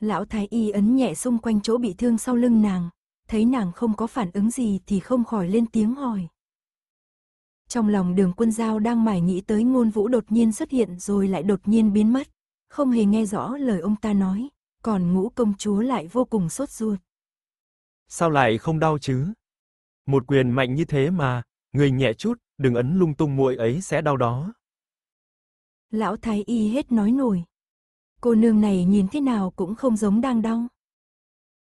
Lão thái y ấn nhẹ xung quanh chỗ bị thương sau lưng nàng, thấy nàng không có phản ứng gì thì không khỏi lên tiếng hỏi. Trong lòng đường quân giao đang mải nghĩ tới ngôn vũ đột nhiên xuất hiện rồi lại đột nhiên biến mất, không hề nghe rõ lời ông ta nói, còn ngũ công chúa lại vô cùng sốt ruột. Sao lại không đau chứ? Một quyền mạnh như thế mà, người nhẹ chút, đừng ấn lung tung muội ấy sẽ đau đó. Lão thái y hết nói nổi. Cô nương này nhìn thế nào cũng không giống đang đau.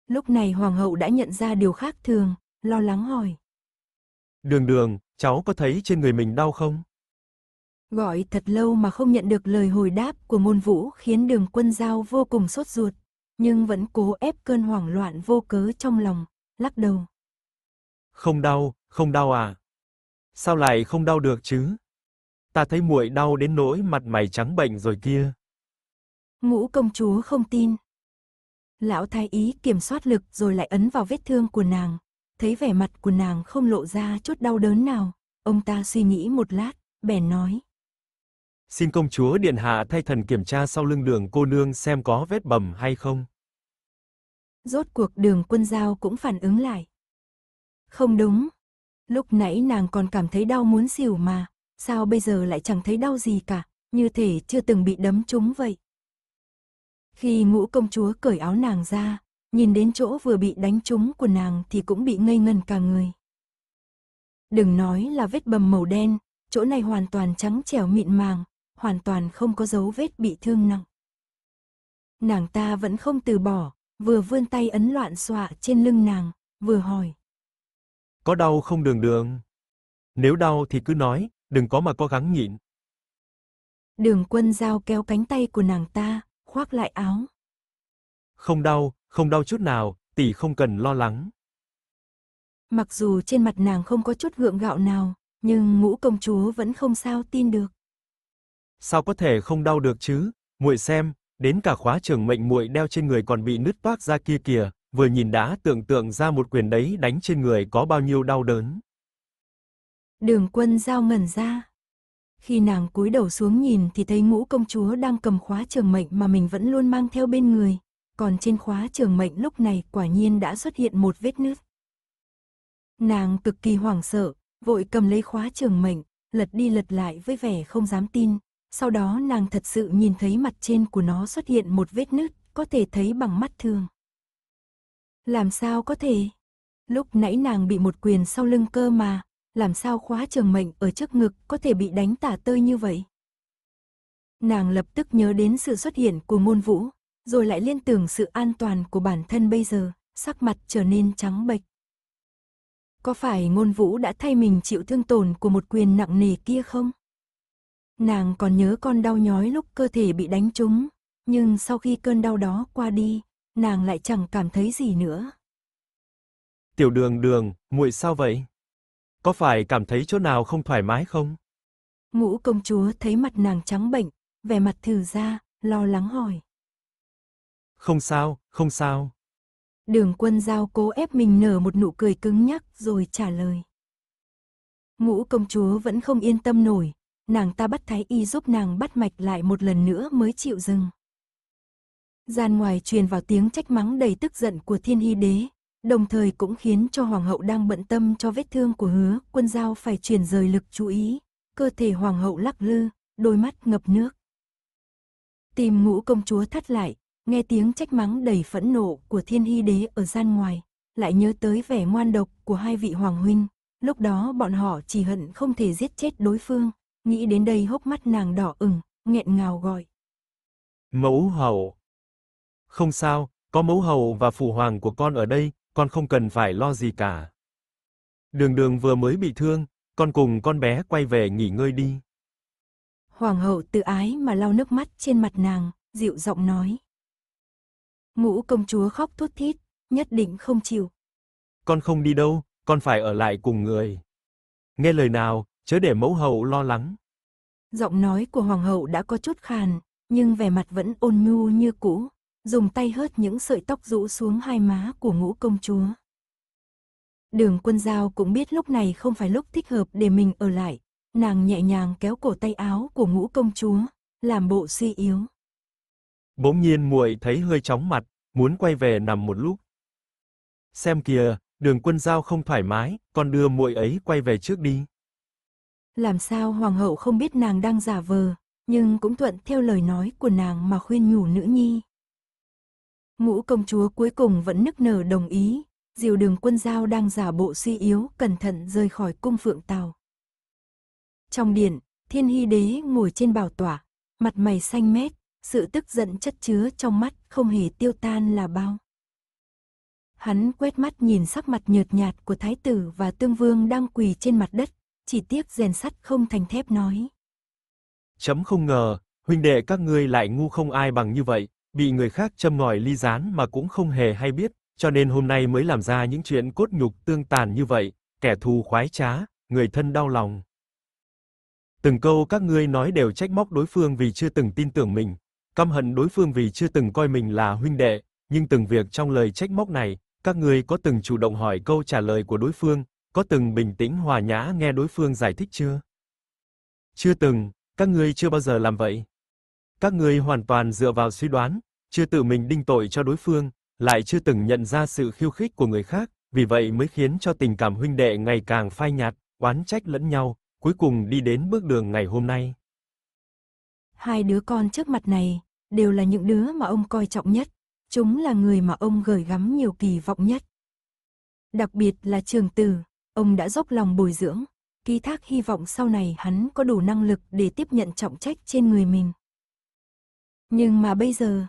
Lúc này hoàng hậu đã nhận ra điều khác thường, lo lắng hỏi. Đường đường, cháu có thấy trên người mình đau không? Gọi thật lâu mà không nhận được lời hồi đáp của môn vũ khiến đường quân giao vô cùng sốt ruột, nhưng vẫn cố ép cơn hoảng loạn vô cớ trong lòng, lắc đầu. Không đau, không đau à? Sao lại không đau được chứ? Ta thấy muội đau đến nỗi mặt mày trắng bệnh rồi kia. Ngũ công chúa không tin, Lão thái ý kiểm soát lực rồi lại ấn vào vết thương của nàng. Thấy vẻ mặt của nàng không lộ ra chút đau đớn nào, ông ta suy nghĩ một lát, bèn nói. Xin công chúa điện hạ thay thần kiểm tra sau lưng đường cô nương xem có vết bầm hay không. Rốt cuộc đường quân giao cũng phản ứng lại. Không đúng. Lúc nãy nàng còn cảm thấy đau muốn xỉu mà, sao bây giờ lại chẳng thấy đau gì cả, như thể chưa từng bị đấm trúng vậy. Khi ngũ công chúa cởi áo nàng ra, nhìn đến chỗ vừa bị đánh trúng của nàng thì cũng bị ngây ngần cả người. Đừng nói là vết bầm màu đen, chỗ này hoàn toàn trắng trẻo mịn màng, hoàn toàn không có dấu vết bị thương nặng. Nàng ta vẫn không từ bỏ, vừa vươn tay ấn loạn xọa trên lưng nàng, vừa hỏi. Có đau không đường đường? Nếu đau thì cứ nói, đừng có mà có gắng nhịn. Đường quân giao kéo cánh tay của nàng ta, khoác lại áo. Không đau, không đau chút nào, tỷ không cần lo lắng. Mặc dù trên mặt nàng không có chút gượng gạo nào, nhưng ngũ công chúa vẫn không sao tin được. Sao có thể không đau được chứ? Muội xem, đến cả khóa trường mệnh muội đeo trên người còn bị nứt toác ra kia kìa, vừa nhìn đã tưởng tượng ra một quyền đấy đánh trên người có bao nhiêu đau đớn. Đường Quân giao ngẩn ra. Khi nàng cúi đầu xuống nhìn thì thấy ngũ công chúa đang cầm khóa trường mệnh mà mình vẫn luôn mang theo bên người. Còn trên khóa trường mệnh lúc này quả nhiên đã xuất hiện một vết nứt. Nàng cực kỳ hoảng sợ, vội cầm lấy khóa trường mệnh, lật đi lật lại với vẻ không dám tin. Sau đó nàng thật sự nhìn thấy mặt trên của nó xuất hiện một vết nứt, có thể thấy bằng mắt thường. Làm sao có thể? Lúc nãy nàng bị một quyền sau lưng cơ mà, làm sao khóa trường mệnh ở trước ngực có thể bị đánh tả tơi như vậy. Nàng lập tức nhớ đến sự xuất hiện của môn vũ, rồi lại liên tưởng sự an toàn của bản thân bây giờ, sắc mặt trở nên trắng bệch. Có phải ngôn vũ đã thay mình chịu thương tổn của một quyền nặng nề kia không? Nàng còn nhớ con đau nhói lúc cơ thể bị đánh trúng, nhưng sau khi cơn đau đó qua đi, nàng lại chẳng cảm thấy gì nữa. Tiểu đường đường, muội sao vậy? Có phải cảm thấy chỗ nào không thoải mái không? Ngũ công chúa thấy mặt nàng trắng bệnh, vẻ mặt thử ra, lo lắng hỏi. Không sao, không sao. Đường quân giao cố ép mình nở một nụ cười cứng nhắc rồi trả lời. Ngũ công chúa vẫn không yên tâm nổi, nàng ta bắt thái y giúp nàng bắt mạch lại một lần nữa mới chịu dừng. Gian ngoài truyền vào tiếng trách mắng đầy tức giận của thiên hy đế, Đồng thời cũng khiến cho hoàng hậu đang bận tâm cho vết thương của hứa quân giao phải chuyển rời lực chú ý. Cơ thể hoàng hậu lắc lư, đôi mắt ngập nước. Tìm ngũ công chúa thắt lại, nghe tiếng trách mắng đầy phẫn nộ của thiên hy đế ở gian ngoài, lại nhớ tới vẻ ngoan độc của hai vị hoàng huynh. Lúc đó bọn họ chỉ hận không thể giết chết đối phương, nghĩ đến đây hốc mắt nàng đỏ ửng, nghẹn ngào gọi. Mẫu hậu! Không sao, có mẫu hậu và phụ hoàng của con ở đây, con không cần phải lo gì cả. Đường đường vừa mới bị thương, con cùng con bé quay về nghỉ ngơi đi. Hoàng hậu tự ái mà lau nước mắt trên mặt nàng, dịu giọng nói. Ngũ công chúa khóc thút thít, nhất định không chịu. Con không đi đâu, con phải ở lại cùng người. Nghe lời nào, chớ để mẫu hậu lo lắng. Giọng nói của hoàng hậu đã có chút khàn, nhưng vẻ mặt vẫn ôn nhu như cũ dùng tay hớt những sợi tóc rũ xuống hai má của ngũ công chúa. Đường quân giao cũng biết lúc này không phải lúc thích hợp để mình ở lại, nàng nhẹ nhàng kéo cổ tay áo của ngũ công chúa, làm bộ suy yếu. Bỗng nhiên muội thấy hơi chóng mặt, muốn quay về nằm một lúc. Xem kìa, đường quân giao không thoải mái, còn đưa muội ấy quay về trước đi. Làm sao hoàng hậu không biết nàng đang giả vờ, nhưng cũng thuận theo lời nói của nàng mà khuyên nhủ nữ nhi, Ngũ công chúa cuối cùng vẫn nức nở đồng ý, diều đường quân giao đang giả bộ suy yếu, cẩn thận rời khỏi cung phượng tàu. Trong điện, thiên hy đế ngồi trên bảo tỏa, mặt mày xanh mét, sự tức giận chất chứa trong mắt không hề tiêu tan là bao. Hắn quét mắt nhìn sắc mặt nhợt nhạt của thái tử và tương vương đang quỳ trên mặt đất, chỉ tiếc rèn sắt không thành thép nói. Chấm không ngờ, huynh đệ các ngươi lại ngu không ai bằng như vậy bị người khác châm ngòi ly gián mà cũng không hề hay biết, cho nên hôm nay mới làm ra những chuyện cốt nhục tương tàn như vậy, kẻ thù khoái trá, người thân đau lòng. Từng câu các ngươi nói đều trách móc đối phương vì chưa từng tin tưởng mình, căm hận đối phương vì chưa từng coi mình là huynh đệ, nhưng từng việc trong lời trách móc này, các ngươi có từng chủ động hỏi câu trả lời của đối phương, có từng bình tĩnh hòa nhã nghe đối phương giải thích chưa? Chưa từng, các ngươi chưa bao giờ làm vậy. Các ngươi hoàn toàn dựa vào suy đoán, chưa tự mình đinh tội cho đối phương, lại chưa từng nhận ra sự khiêu khích của người khác, vì vậy mới khiến cho tình cảm huynh đệ ngày càng phai nhạt, oán trách lẫn nhau, cuối cùng đi đến bước đường ngày hôm nay. Hai đứa con trước mặt này đều là những đứa mà ông coi trọng nhất, chúng là người mà ông gửi gắm nhiều kỳ vọng nhất. Đặc biệt là Trường Tử, ông đã dốc lòng bồi dưỡng, ký thác hy vọng sau này hắn có đủ năng lực để tiếp nhận trọng trách trên người mình. Nhưng mà bây giờ,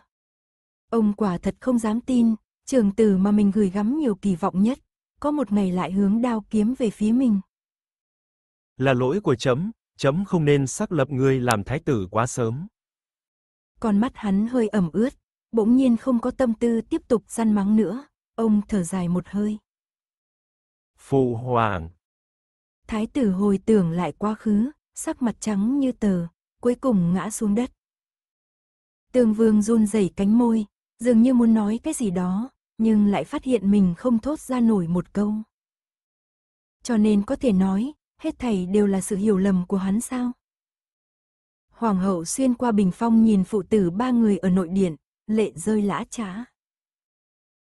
ông quả thật không dám tin, trường tử mà mình gửi gắm nhiều kỳ vọng nhất, có một ngày lại hướng đao kiếm về phía mình. Là lỗi của chấm, chấm không nên xác lập ngươi làm thái tử quá sớm. Con mắt hắn hơi ẩm ướt, bỗng nhiên không có tâm tư tiếp tục săn mắng nữa, ông thở dài một hơi. Phụ hoàng. Thái tử hồi tưởng lại quá khứ, sắc mặt trắng như tờ, cuối cùng ngã xuống đất. Tương Vương run rẩy cánh môi, dường như muốn nói cái gì đó, nhưng lại phát hiện mình không thốt ra nổi một câu. Cho nên có thể nói, hết thảy đều là sự hiểu lầm của hắn sao? Hoàng hậu xuyên qua bình phong nhìn phụ tử ba người ở nội điện, lệ rơi lã trã.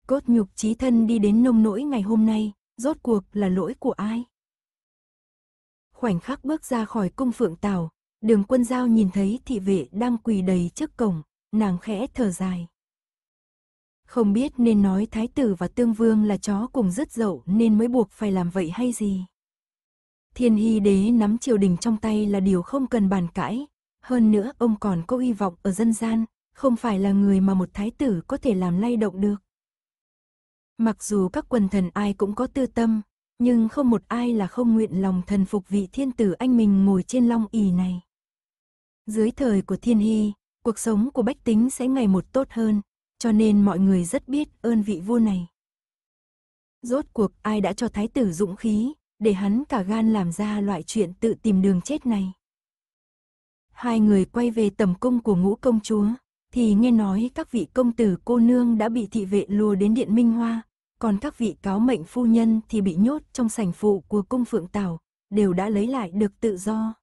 Cốt nhục trí thân đi đến nông nỗi ngày hôm nay, rốt cuộc là lỗi của ai? Khoảnh khắc bước ra khỏi cung phượng tàu, Đường quân giao nhìn thấy thị vệ đang quỳ đầy trước cổng, nàng khẽ thở dài. Không biết nên nói thái tử và tương vương là chó cùng rất dậu nên mới buộc phải làm vậy hay gì. Thiên hy đế nắm triều đình trong tay là điều không cần bàn cãi. Hơn nữa ông còn có hy vọng ở dân gian, không phải là người mà một thái tử có thể làm lay động được. Mặc dù các quần thần ai cũng có tư tâm, nhưng không một ai là không nguyện lòng thần phục vị thiên tử anh mình ngồi trên long ỷ này. Dưới thời của Thiên Hy, cuộc sống của bách tính sẽ ngày một tốt hơn, cho nên mọi người rất biết ơn vị vua này. Rốt cuộc ai đã cho thái tử dũng khí, để hắn cả gan làm ra loại chuyện tự tìm đường chết này. Hai người quay về tầm cung của ngũ công chúa, thì nghe nói các vị công tử cô nương đã bị thị vệ lùa đến điện Minh Hoa, còn các vị cáo mệnh phu nhân thì bị nhốt trong sảnh phụ của cung Phượng Tảo, đều đã lấy lại được tự do.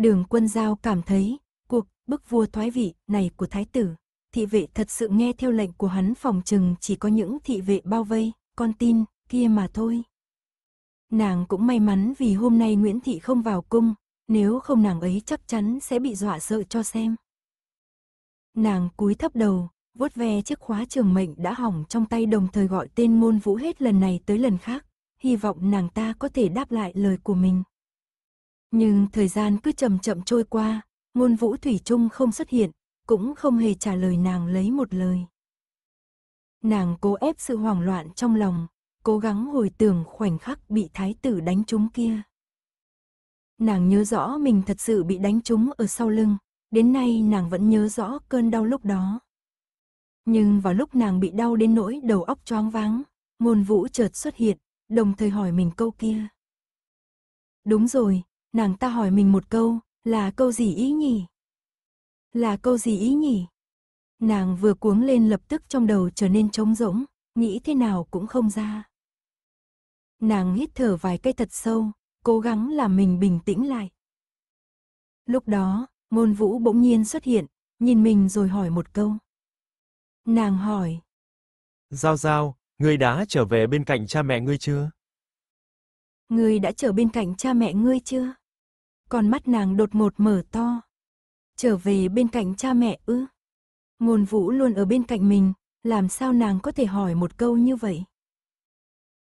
Đường quân giao cảm thấy, cuộc bức vua thoái vị này của thái tử, thị vệ thật sự nghe theo lệnh của hắn phòng trừng chỉ có những thị vệ bao vây, con tin, kia mà thôi. Nàng cũng may mắn vì hôm nay Nguyễn Thị không vào cung, nếu không nàng ấy chắc chắn sẽ bị dọa sợ cho xem. Nàng cúi thấp đầu, vuốt ve chiếc khóa trường mệnh đã hỏng trong tay đồng thời gọi tên môn vũ hết lần này tới lần khác, hy vọng nàng ta có thể đáp lại lời của mình. Nhưng thời gian cứ chậm chậm trôi qua, ngôn vũ Thủy Trung không xuất hiện, cũng không hề trả lời nàng lấy một lời. Nàng cố ép sự hoảng loạn trong lòng, cố gắng hồi tưởng khoảnh khắc bị thái tử đánh trúng kia. Nàng nhớ rõ mình thật sự bị đánh trúng ở sau lưng, đến nay nàng vẫn nhớ rõ cơn đau lúc đó. Nhưng vào lúc nàng bị đau đến nỗi đầu óc choáng váng, ngôn vũ chợt xuất hiện, đồng thời hỏi mình câu kia. Đúng rồi, nàng ta hỏi mình một câu, là câu gì ý nhỉ? Là câu gì ý nhỉ? Nàng vừa cuống lên lập tức trong đầu trở nên trống rỗng, nghĩ thế nào cũng không ra. Nàng hít thở vài cái thật sâu, cố gắng làm mình bình tĩnh lại. Lúc đó, ngôn vũ bỗng nhiên xuất hiện, nhìn mình rồi hỏi một câu. Nàng hỏi. Giao giao, người đã trở về bên cạnh cha mẹ ngươi chưa? Ngươi đã trở bên cạnh cha mẹ ngươi chưa? Con mắt nàng đột một mở to. Trở về bên cạnh cha mẹ ư? Ngôn vũ luôn ở bên cạnh mình, làm sao nàng có thể hỏi một câu như vậy?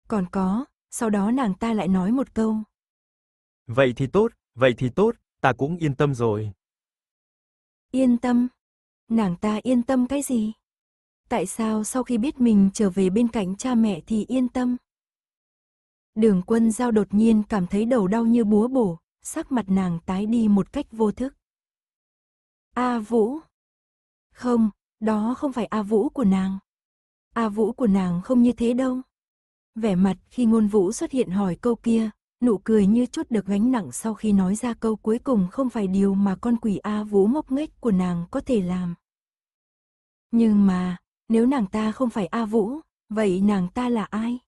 Còn có, sau đó nàng ta lại nói một câu. Vậy thì tốt, vậy thì tốt, ta cũng yên tâm rồi. Yên tâm? Nàng ta yên tâm cái gì? Tại sao sau khi biết mình trở về bên cạnh cha mẹ thì yên tâm? Đường quân giao đột nhiên cảm thấy đầu đau như búa bổ, sắc mặt nàng tái đi một cách vô thức. A Vũ. Không, đó không phải A Vũ của nàng. A Vũ của nàng không như thế đâu. Vẻ mặt khi ngôn vũ xuất hiện hỏi câu kia, nụ cười như chút được gánh nặng sau khi nói ra câu cuối cùng không phải điều mà con quỷ A Vũ ngốc nghếch của nàng có thể làm. Nhưng mà, nếu nàng ta không phải A Vũ, vậy nàng ta là ai?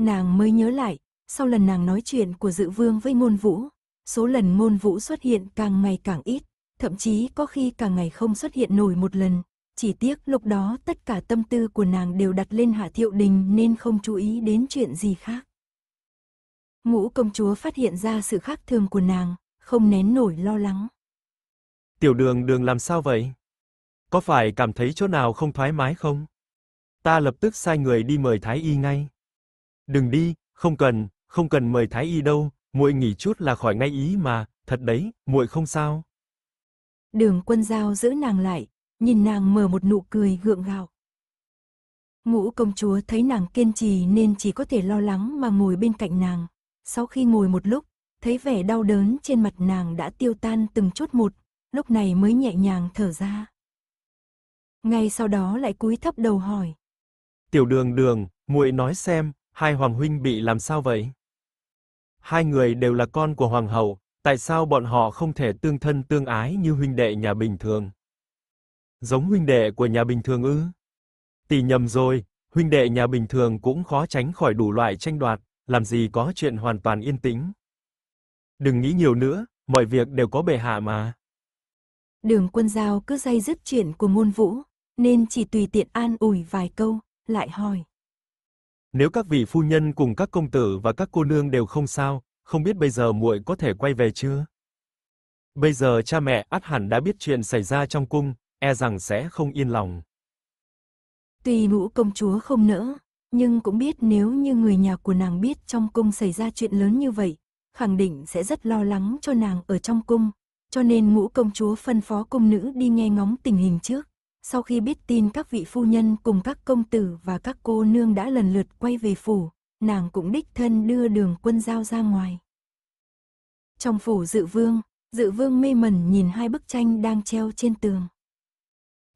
Nàng mới nhớ lại, sau lần nàng nói chuyện của dự vương với môn vũ, số lần môn vũ xuất hiện càng ngày càng ít, thậm chí có khi càng ngày không xuất hiện nổi một lần. Chỉ tiếc lúc đó tất cả tâm tư của nàng đều đặt lên hạ thiệu đình nên không chú ý đến chuyện gì khác. Ngũ công chúa phát hiện ra sự khác thường của nàng, không nén nổi lo lắng. Tiểu đường đường làm sao vậy? Có phải cảm thấy chỗ nào không thoải mái không? Ta lập tức sai người đi mời Thái Y ngay. Đừng đi, không cần, không cần mời thái y đâu, muội nghỉ chút là khỏi ngay ý mà, thật đấy, muội không sao. Đường Quân Dao giữ nàng lại, nhìn nàng mở một nụ cười gượng gạo. Ngũ công chúa thấy nàng kiên trì nên chỉ có thể lo lắng mà ngồi bên cạnh nàng. Sau khi ngồi một lúc, thấy vẻ đau đớn trên mặt nàng đã tiêu tan từng chút một, lúc này mới nhẹ nhàng thở ra. Ngay sau đó lại cúi thấp đầu hỏi: "Tiểu Đường Đường, muội nói xem, hai hoàng huynh bị làm sao vậy? Hai người đều là con của hoàng hậu, tại sao bọn họ không thể tương thân tương ái như huynh đệ nhà bình thường? Giống huynh đệ của nhà bình thường ư? Tỷ nhầm rồi, huynh đệ nhà bình thường cũng khó tránh khỏi đủ loại tranh đoạt, làm gì có chuyện hoàn toàn yên tĩnh. Đừng nghĩ nhiều nữa, mọi việc đều có bề hạ mà. Đường Quân Giao cứ dây dứt chuyện của Ngôn Vũ, nên chỉ tùy tiện an ủi vài câu, lại hỏi: nếu các vị phu nhân cùng các công tử và các cô nương đều không sao, không biết bây giờ muội có thể quay về chưa? Bây giờ cha mẹ ắt hẳn đã biết chuyện xảy ra trong cung, e rằng sẽ không yên lòng. Tuy Vũ công chúa không nỡ, nhưng cũng biết nếu như người nhà của nàng biết trong cung xảy ra chuyện lớn như vậy, khẳng định sẽ rất lo lắng cho nàng ở trong cung, cho nên Ngũ công chúa phân phó cung nữ đi nghe ngóng tình hình trước sau khi biết tin các vị phu nhân cùng các công tử và các cô nương đã lần lượt quay về phủ, nàng cũng đích thân đưa đường quân giao ra ngoài. Trong phủ dự vương, dự vương mê mẩn nhìn hai bức tranh đang treo trên tường.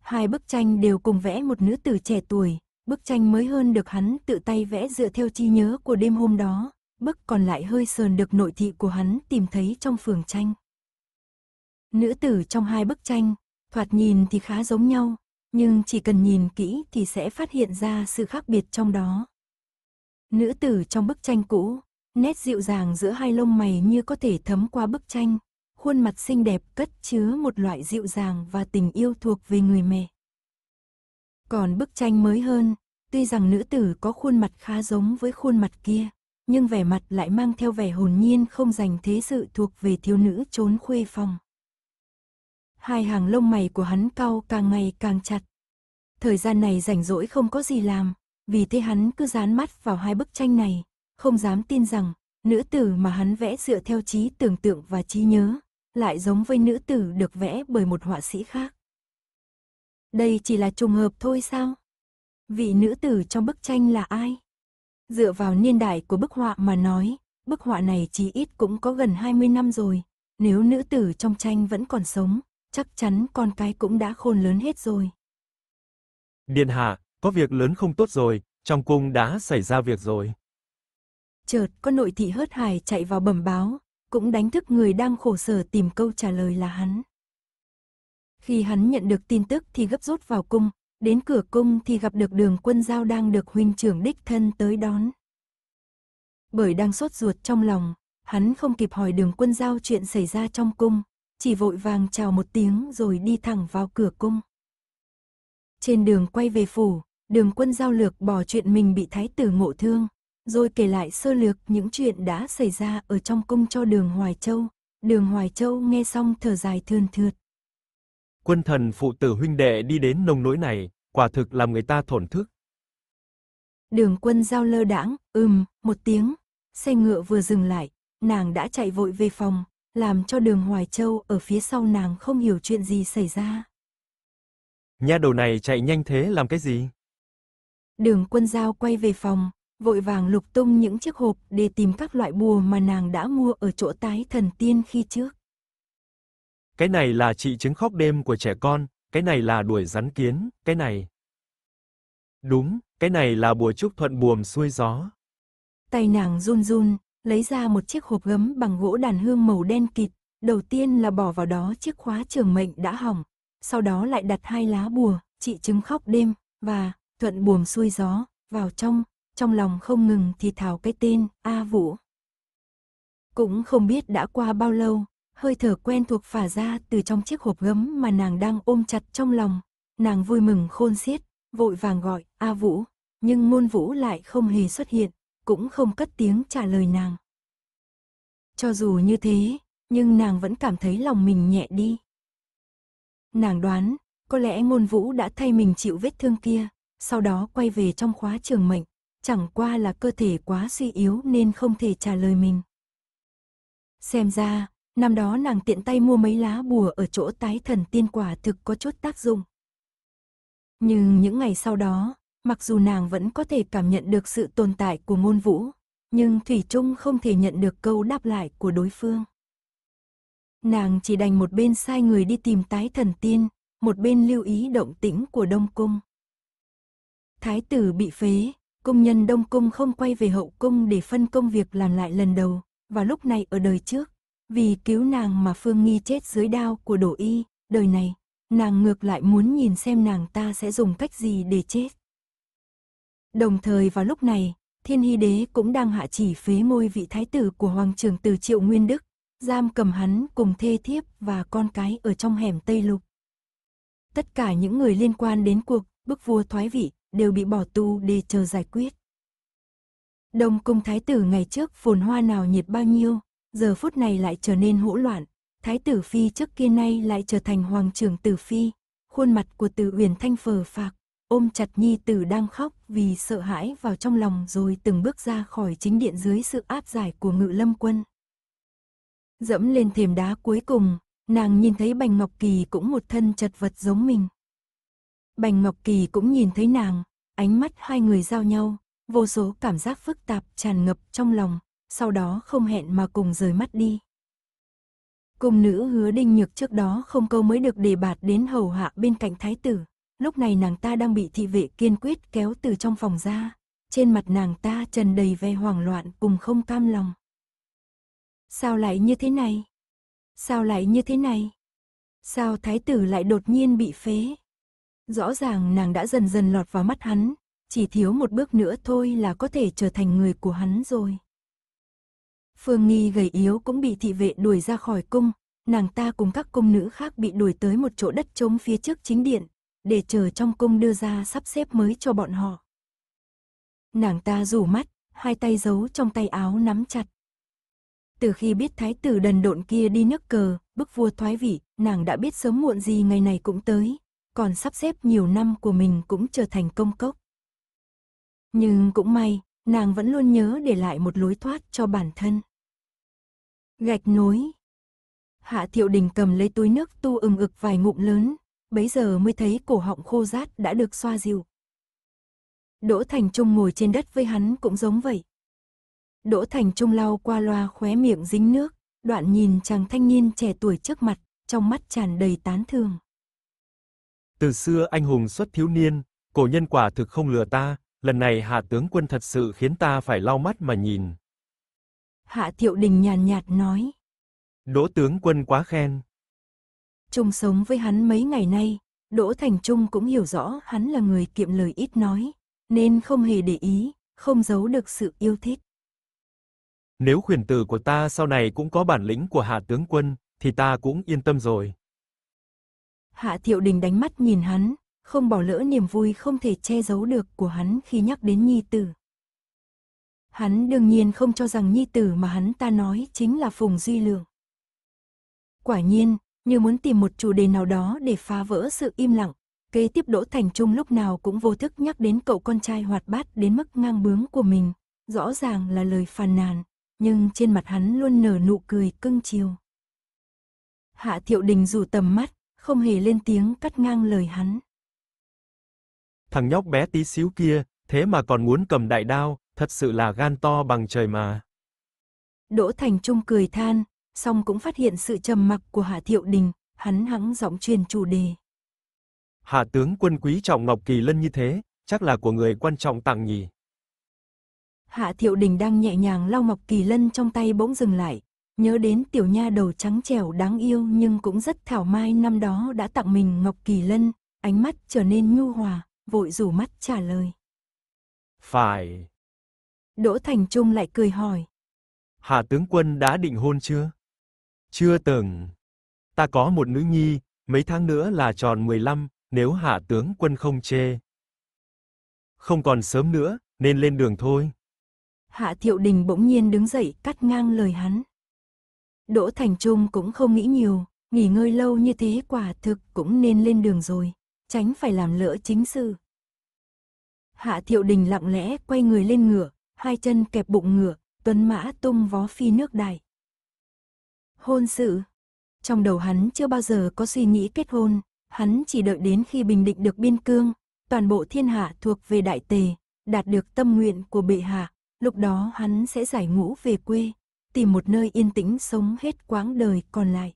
Hai bức tranh đều cùng vẽ một nữ tử trẻ tuổi, bức tranh mới hơn được hắn tự tay vẽ dựa theo chi nhớ của đêm hôm đó, bức còn lại hơi sờn được nội thị của hắn tìm thấy trong phường tranh. Nữ tử trong hai bức tranh, thoạt nhìn thì khá giống nhau, nhưng chỉ cần nhìn kỹ thì sẽ phát hiện ra sự khác biệt trong đó. Nữ tử trong bức tranh cũ, nét dịu dàng giữa hai lông mày như có thể thấm qua bức tranh, khuôn mặt xinh đẹp cất chứa một loại dịu dàng và tình yêu thuộc về người mẹ. Còn bức tranh mới hơn, tuy rằng nữ tử có khuôn mặt khá giống với khuôn mặt kia, nhưng vẻ mặt lại mang theo vẻ hồn nhiên không dành thế sự thuộc về thiếu nữ trốn khuê phòng hai hàng lông mày của hắn cau càng ngày càng chặt. Thời gian này rảnh rỗi không có gì làm, vì thế hắn cứ dán mắt vào hai bức tranh này, không dám tin rằng, nữ tử mà hắn vẽ dựa theo trí tưởng tượng và trí nhớ, lại giống với nữ tử được vẽ bởi một họa sĩ khác. Đây chỉ là trùng hợp thôi sao? Vị nữ tử trong bức tranh là ai? Dựa vào niên đại của bức họa mà nói, bức họa này chỉ ít cũng có gần 20 năm rồi, nếu nữ tử trong tranh vẫn còn sống, chắc chắn con cái cũng đã khôn lớn hết rồi. Điện hạ, có việc lớn không tốt rồi, trong cung đã xảy ra việc rồi. Chợt, có nội thị hớt hải chạy vào bẩm báo, cũng đánh thức người đang khổ sở tìm câu trả lời là hắn. Khi hắn nhận được tin tức thì gấp rút vào cung, đến cửa cung thì gặp được đường quân giao đang được huynh trưởng đích thân tới đón. Bởi đang sốt ruột trong lòng, hắn không kịp hỏi đường quân giao chuyện xảy ra trong cung, chỉ vội vàng chào một tiếng rồi đi thẳng vào cửa cung. Trên đường quay về phủ, đường quân giao lược bỏ chuyện mình bị thái tử ngộ thương, rồi kể lại sơ lược những chuyện đã xảy ra ở trong cung cho đường Hoài Châu. Đường Hoài Châu nghe xong thở dài thườn thượt. Quân thần phụ tử huynh đệ đi đến nông nỗi này, quả thực làm người ta thổn thức. Đường quân giao lơ đãng, ừm, một tiếng, xe ngựa vừa dừng lại, nàng đã chạy vội về phòng, làm cho đường Hoài Châu ở phía sau nàng không hiểu chuyện gì xảy ra. Nha đầu này chạy nhanh thế làm cái gì? Đường quân giao quay về phòng, vội vàng lục tung những chiếc hộp để tìm các loại bùa mà nàng đã mua ở chỗ tái thần tiên khi trước. Cái này là trị chứng khóc đêm của trẻ con, cái này là đuổi rắn kiến, cái này. Đúng, cái này là bùa trúc thuận buồm xuôi gió. Tay nàng run run, lấy ra một chiếc hộp gấm bằng gỗ đàn hương màu đen kịt, đầu tiên là bỏ vào đó chiếc khóa trường mệnh đã hỏng, sau đó lại đặt hai lá bùa, chị trứng khóc đêm, và thuận buồm xuôi gió, vào trong, trong lòng không ngừng thì thào cái tên A Vũ. Cũng không biết đã qua bao lâu, hơi thở quen thuộc phả ra từ trong chiếc hộp gấm mà nàng đang ôm chặt trong lòng, nàng vui mừng khôn xiết, vội vàng gọi A Vũ, nhưng ngôn vũ lại không hề xuất hiện, cũng không cất tiếng trả lời nàng. Cho dù như thế, nhưng nàng vẫn cảm thấy lòng mình nhẹ đi. Nàng đoán, có lẽ ngôn vũ đã thay mình chịu vết thương kia, sau đó quay về trong khóa trường mệnh, chẳng qua là cơ thể quá suy yếu nên không thể trả lời mình. Xem ra, năm đó nàng tiện tay mua mấy lá bùa ở chỗ tái thần tiên quả thực có chút tác dụng. Nhưng những ngày sau đó, mặc dù nàng vẫn có thể cảm nhận được sự tồn tại của môn vũ, nhưng Thủy Trung không thể nhận được câu đáp lại của đối phương. Nàng chỉ đành một bên sai người đi tìm tái thần tiên, một bên lưu ý động tĩnh của Đông Cung. Thái tử bị phế, công nhân Đông Cung không quay về hậu cung để phân công việc làm lại lần đầu, và lúc này ở đời trước, vì cứu nàng mà Phương Nghi chết dưới đao của đổ Y, đời này, nàng ngược lại muốn nhìn xem nàng ta sẽ dùng cách gì để chết. Đồng thời vào lúc này, Thiên Hy Đế cũng đang hạ chỉ phế môi vị thái tử của Hoàng trưởng tử Triệu Nguyên Đức, giam cầm hắn cùng thê thiếp và con cái ở trong hẻm Tây Lục. Tất cả những người liên quan đến cuộc bức vua thoái vị đều bị bỏ tù để chờ giải quyết. Đông cung thái tử ngày trước phồn hoa nào nhiệt bao nhiêu, giờ phút này lại trở nên hỗn loạn, thái tử phi trước kia nay lại trở thành hoàng trưởng tử phi, khuôn mặt của tử Uyển Thanh phờ phạc, ôm chặt nhi tử đang khóc, vì sợ hãi vào trong lòng rồi từng bước ra khỏi chính điện dưới sự áp giải của ngự lâm quân. Dẫm lên thềm đá cuối cùng, nàng nhìn thấy Bành Ngọc Kỳ cũng một thân chật vật giống mình. Bành Ngọc Kỳ cũng nhìn thấy nàng, ánh mắt hai người giao nhau, vô số cảm giác phức tạp tràn ngập trong lòng, sau đó không hẹn mà cùng rời mắt đi. Cung nữ hứa đinh nhược trước đó không câu mới được đề bạt đến hầu hạ bên cạnh thái tử. Lúc này nàng ta đang bị thị vệ kiên quyết kéo từ trong phòng ra. Trên mặt nàng ta trần đầy vẻ hoảng loạn cùng không cam lòng. Sao lại như thế này? Sao lại như thế này? Sao thái tử lại đột nhiên bị phế? Rõ ràng nàng đã dần dần lọt vào mắt hắn, chỉ thiếu một bước nữa thôi là có thể trở thành người của hắn rồi. Phương Nghi gầy yếu cũng bị thị vệ đuổi ra khỏi cung, nàng ta cùng các cung nữ khác bị đuổi tới một chỗ đất trống phía trước chính điện, để chờ trong cung đưa ra sắp xếp mới cho bọn họ. Nàng ta rủ mắt, hai tay giấu trong tay áo nắm chặt. Từ khi biết thái tử đần độn kia đi nước cờ, bức vua thoái vị, nàng đã biết sớm muộn gì ngày này cũng tới, còn sắp xếp nhiều năm của mình cũng trở thành công cốc. Nhưng cũng may, nàng vẫn luôn nhớ để lại một lối thoát cho bản thân. Gạch nối Hạ thiệu đình cầm lấy túi nước tu ừng ực vài ngụm lớn, bấy giờ mới thấy cổ họng khô rát đã được xoa dịu. Đỗ Thành Trung ngồi trên đất với hắn cũng giống vậy. Đỗ Thành Trung lau qua loa khóe miệng dính nước, đoạn nhìn chàng thanh niên trẻ tuổi trước mặt, trong mắt tràn đầy tán thương. Từ xưa anh hùng xuất thiếu niên, cổ nhân quả thực không lừa ta, lần này hạ tướng quân thật sự khiến ta phải lau mắt mà nhìn. Hạ thiệu đình nhàn nhạt nói. Đỗ tướng quân quá khen. Chung sống với hắn mấy ngày nay, Đỗ Thành Trung cũng hiểu rõ hắn là người kiệm lời ít nói, nên không hề để ý, không giấu được sự yêu thích. Nếu khuyển tử của ta sau này cũng có bản lĩnh của hạ tướng quân, thì ta cũng yên tâm rồi. Hạ Thiệu Đình đánh mắt nhìn hắn, không bỏ lỡ niềm vui không thể che giấu được của hắn khi nhắc đến Nhi Tử. Hắn đương nhiên không cho rằng Nhi Tử mà hắn ta nói chính là Phùng Duy Lượng. Quả nhiên, như muốn tìm một chủ đề nào đó để phá vỡ sự im lặng. Kế tiếp Đỗ Thành Trung lúc nào cũng vô thức nhắc đến cậu con trai hoạt bát đến mức ngang bướng của mình, rõ ràng là lời phàn nàn, nhưng trên mặt hắn luôn nở nụ cười cưng chiều. Hạ Thiệu Đình dù tầm mắt, không hề lên tiếng cắt ngang lời hắn. Thằng nhóc bé tí xíu kia, thế mà còn muốn cầm đại đao, thật sự là gan to bằng trời mà. Đỗ Thành Trung cười than, song cũng phát hiện sự trầm mặc của Hạ Thiệu Đình, hắn hắng giọng truyền chủ đề. Hạ tướng quân quý trọng Ngọc Kỳ Lân như thế, chắc là của người quan trọng tặng nhỉ. Hạ Thiệu Đình đang nhẹ nhàng lau Ngọc Kỳ Lân trong tay bỗng dừng lại, nhớ đến tiểu nha đầu trắng trẻo đáng yêu nhưng cũng rất thảo mai năm đó đã tặng mình Ngọc Kỳ Lân, ánh mắt trở nên nhu hòa, vội rủ mắt trả lời. Phải. Đỗ Thành Trung lại cười hỏi. Hạ tướng quân đã định hôn chưa? Chưa từng. Ta có một nữ nhi, mấy tháng nữa là tròn 15, nếu hạ tướng quân không chê. Không còn sớm nữa, nên lên đường thôi. Hạ Thiệu Đình bỗng nhiên đứng dậy, cắt ngang lời hắn. Đỗ Thành Trung cũng không nghĩ nhiều, nghỉ ngơi lâu như thế quả thực cũng nên lên đường rồi, tránh phải làm lỡ chính sự. Hạ Thiệu Đình lặng lẽ quay người lên ngựa, hai chân kẹp bụng ngựa, tuấn mã tung vó phi nước đại hôn sự. Trong đầu hắn chưa bao giờ có suy nghĩ kết hôn, hắn chỉ đợi đến khi bình định được biên cương, toàn bộ thiên hạ thuộc về đại tề, đạt được tâm nguyện của bệ hạ, lúc đó hắn sẽ giải ngũ về quê, tìm một nơi yên tĩnh sống hết quãng đời còn lại.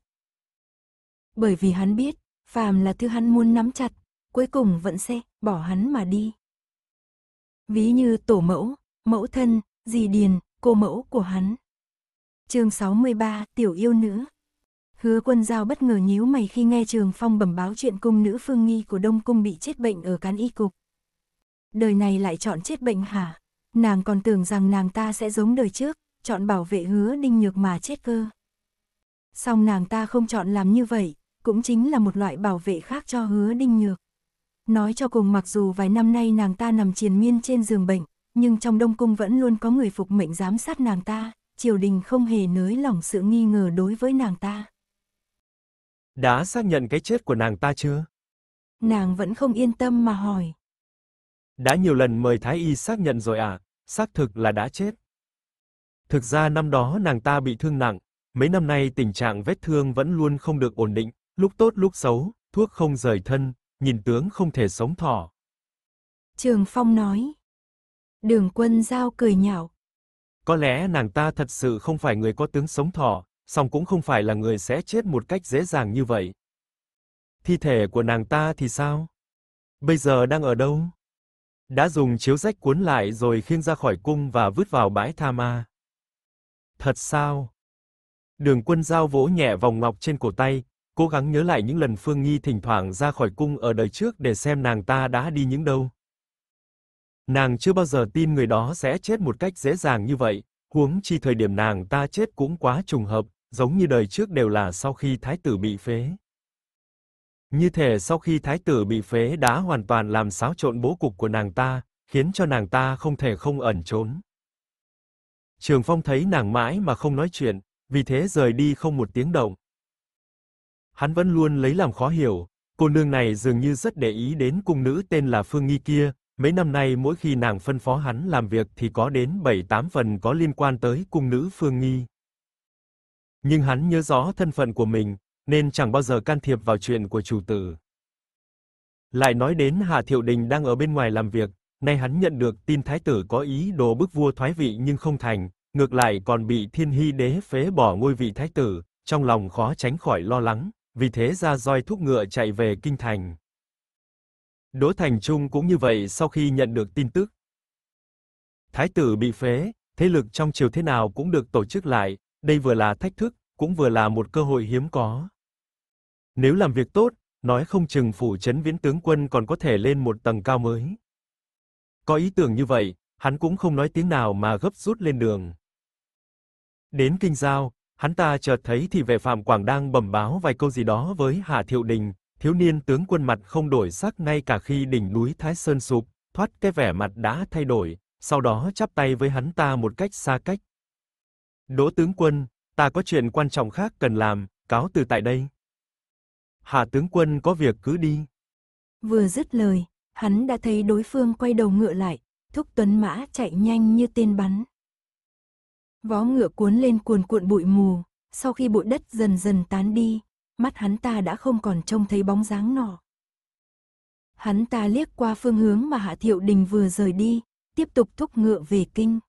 Bởi vì hắn biết, phàm là thứ hắn muốn nắm chặt, cuối cùng vẫn sẽ bỏ hắn mà đi. Ví như tổ mẫu, mẫu thân, dì điền, cô mẫu của hắn chương 63, tiểu yêu nữ. Hứa quân giao bất ngờ nhíu mày khi nghe Trường Phong bẩm báo chuyện cung nữ Phương Nghi của Đông Cung bị chết bệnh ở cán y cục. Đời này lại chọn chết bệnh hả? Nàng còn tưởng rằng nàng ta sẽ giống đời trước, chọn bảo vệ hứa đinh nhược mà chết cơ. Song nàng ta không chọn làm như vậy, cũng chính là một loại bảo vệ khác cho hứa đinh nhược. Nói cho cùng mặc dù vài năm nay nàng ta nằm triền miên trên giường bệnh, nhưng trong Đông Cung vẫn luôn có người phục mệnh giám sát nàng ta, triều đình không hề nới lỏng sự nghi ngờ đối với nàng ta. Đã xác nhận cái chết của nàng ta chưa? Nàng vẫn không yên tâm mà hỏi. Đã nhiều lần mời Thái Y xác nhận rồi à, xác thực là đã chết. Thực ra năm đó nàng ta bị thương nặng, mấy năm nay tình trạng vết thương vẫn luôn không được ổn định, lúc tốt lúc xấu, thuốc không rời thân, nhìn tướng không thể sống thọ. Trường Phong nói. Đường quân giao cười nhạo, có lẽ nàng ta thật sự không phải người có tướng sống thọ, song cũng không phải là người sẽ chết một cách dễ dàng như vậy. Thi thể của nàng ta thì sao? Bây giờ đang ở đâu? Đã dùng chiếu rách cuốn lại rồi khiêng ra khỏi cung và vứt vào bãi tha ma. Thật sao? Đường Quân Dao vỗ nhẹ vòng ngọc trên cổ tay, cố gắng nhớ lại những lần Phương Nghi thỉnh thoảng ra khỏi cung ở đời trước để xem nàng ta đã đi những đâu. Nàng chưa bao giờ tin người đó sẽ chết một cách dễ dàng như vậy, huống chi thời điểm nàng ta chết cũng quá trùng hợp, giống như đời trước đều là sau khi thái tử bị phế. Như thể sau khi thái tử bị phế đã hoàn toàn làm xáo trộn bố cục của nàng ta, khiến cho nàng ta không thể không ẩn trốn. Trường Phong thấy nàng mãi mà không nói chuyện, vì thế rời đi không một tiếng động. Hắn vẫn luôn lấy làm khó hiểu, cô nương này dường như rất để ý đến cung nữ tên là Phương Nghi kia, Mấy năm nay mỗi khi nàng phân phó hắn làm việc thì có đến 7-8 phần có liên quan tới cung nữ Phương Nghi. Nhưng hắn nhớ rõ thân phận của mình, nên chẳng bao giờ can thiệp vào chuyện của chủ tử. Lại nói đến Hà Thiệu Đình đang ở bên ngoài làm việc, nay hắn nhận được tin thái tử có ý đồ bức vua thoái vị nhưng không thành, ngược lại còn bị Thiên Hy đế phế bỏ ngôi vị thái tử, trong lòng khó tránh khỏi lo lắng, vì thế ra roi thúc ngựa chạy về kinh thành. Đỗ Thành Trung cũng như vậy sau khi nhận được tin tức. Thái tử bị phế, thế lực trong triều thế nào cũng được tổ chức lại, đây vừa là thách thức, cũng vừa là một cơ hội hiếm có. Nếu làm việc tốt, nói không chừng phủ trấn viễn tướng quân còn có thể lên một tầng cao mới. Có ý tưởng như vậy, hắn cũng không nói tiếng nào mà gấp rút lên đường. Đến kinh giao, hắn ta chợt thấy thì về Phạm Quảng đang bẩm báo vài câu gì đó với Hà Thiệu Đình, thiếu niên tướng quân mặt không đổi sắc ngay cả khi đỉnh núi Thái Sơn sụp, thoát cái vẻ mặt đã thay đổi, sau đó chắp tay với hắn ta một cách xa cách. Đỗ tướng quân, ta có chuyện quan trọng khác cần làm, cáo từ tại đây. Hạ tướng quân có việc cứ đi. Vừa dứt lời, hắn đã thấy đối phương quay đầu ngựa lại, thúc tuấn mã chạy nhanh như tên bắn. Vó ngựa cuốn lên cuồn cuộn bụi mù, sau khi bụi đất dần dần tán đi, mắt hắn ta đã không còn trông thấy bóng dáng nọ. Hắn ta liếc qua phương hướng mà Hạ Thiệu Đình vừa rời đi, tiếp tục thúc ngựa về kinh.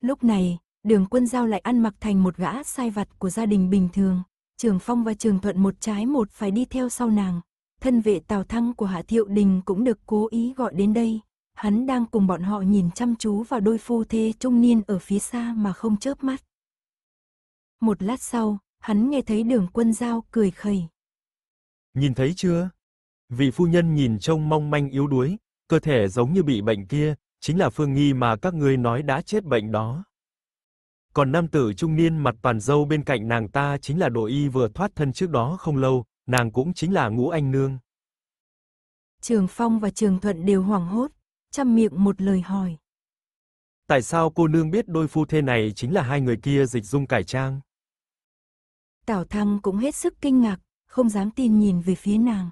Lúc này, đường quân giao lại ăn mặc thành một gã sai vặt của gia đình bình thường, Trường Phong và Trường Thuận một trái một phải đi theo sau nàng. Thân vệ Tào Thăng của Hạ Thiệu Đình cũng được cố ý gọi đến đây. Hắn đang cùng bọn họ nhìn chăm chú vào đôi phu thê trung niên ở phía xa mà không chớp mắt. Một lát sau, hắn nghe thấy đường quân giao cười khẩy. Nhìn thấy chưa? Vị phu nhân nhìn trông mong manh yếu đuối, cơ thể giống như bị bệnh kia, chính là Phương Nghi mà các ngươi nói đã chết bệnh đó. Còn nam tử trung niên mặt toàn dâu bên cạnh nàng ta chính là đội y vừa thoát thân trước đó không lâu, nàng cũng chính là Ngũ Anh nương. Trường Phong và Trường Thuận đều hoảng hốt, chăm miệng một lời hỏi. Tại sao cô nương biết đôi phu thê này chính là hai người kia dịch dung cải trang? Tào Thăng cũng hết sức kinh ngạc, không dám tin nhìn về phía nàng.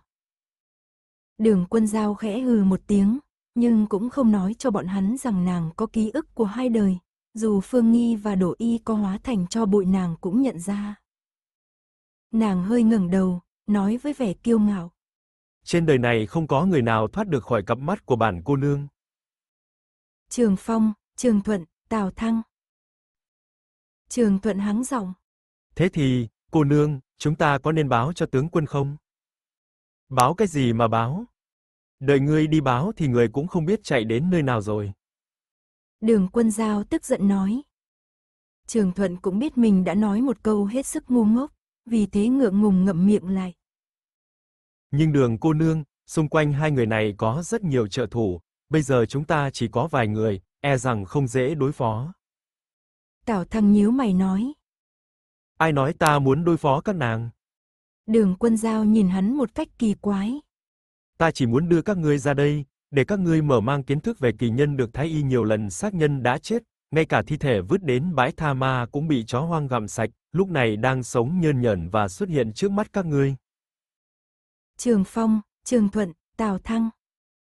Đường quân giao khẽ hừ một tiếng, nhưng cũng không nói cho bọn hắn rằng nàng có ký ức của hai đời, dù Phương Nghi và Đổ Y có hóa thành cho bụi nàng cũng nhận ra. Nàng hơi ngẩng đầu, nói với vẻ kiêu ngạo. Trên đời này không có người nào thoát được khỏi cặp mắt của bản cô nương. Trường Phong, Trường Thuận, Tào Thăng. Trường Thuận hắng giọng. Thế thì, Cô nương, chúng ta có nên báo cho tướng quân không? Báo cái gì mà báo? Đợi ngươi đi báo thì người cũng không biết chạy đến nơi nào rồi. Đường quân giao tức giận nói. Trường Thuận cũng biết mình đã nói một câu hết sức ngu ngốc, vì thế ngượng ngùng ngậm miệng lại. Nhưng đường cô nương, xung quanh hai người này có rất nhiều trợ thủ, bây giờ chúng ta chỉ có vài người, e rằng không dễ đối phó. Tào thăng nhíu mày nói. Ai nói ta muốn đối phó các nàng? Đường quân giao nhìn hắn một cách kỳ quái. Ta chỉ muốn đưa các ngươi ra đây, để các ngươi mở mang kiến thức về kỳ nhân được thái y nhiều lần xác nhân đã chết, ngay cả thi thể vứt đến bãi tha ma cũng bị chó hoang gặm sạch, lúc này đang sống nhơn nhởn và xuất hiện trước mắt các ngươi. Trường Phong, Trường Thuận, Tào Thăng.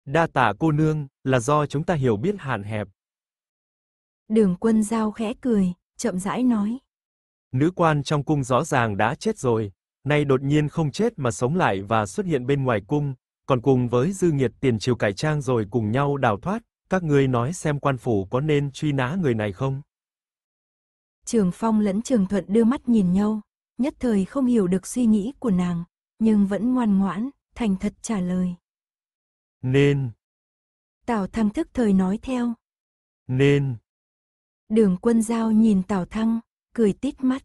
Đa tạ cô nương, là do chúng ta hiểu biết hạn hẹp. Đường quân giao khẽ cười, chậm rãi nói. Nữ quan trong cung rõ ràng đã chết rồi, nay đột nhiên không chết mà sống lại và xuất hiện bên ngoài cung, còn cùng với dư nghiệt tiền triều cải trang rồi cùng nhau đào thoát, các ngươi nói xem quan phủ có nên truy nã người này không? Trường Phong lẫn Trường Thuận đưa mắt nhìn nhau, nhất thời không hiểu được suy nghĩ của nàng, nhưng vẫn ngoan ngoãn, thành thật trả lời. Nên. Tào Thăng thức thời nói theo. Nên. Đường quân giao nhìn Tào Thăng, cười tít mắt.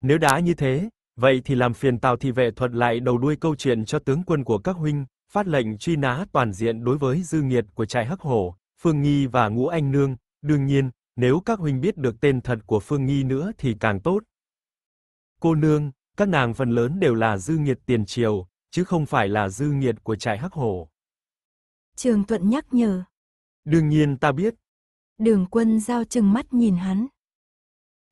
Nếu đã như thế, vậy thì làm phiền Tào thị vệ thuật lại đầu đuôi câu chuyện cho tướng quân của các huynh, phát lệnh truy nã toàn diện đối với dư nghiệt của trại Hắc Hổ, Phương Nghi và Ngũ Anh Nương, đương nhiên, nếu các huynh biết được tên thật của Phương Nghi nữa thì càng tốt. Cô nương, các nàng phần lớn đều là dư nghiệt tiền triều, chứ không phải là dư nghiệt của trại Hắc Hổ. Trường Tuận nhắc nhở. Đương nhiên ta biết. Đường quân giao trừng mắt nhìn hắn.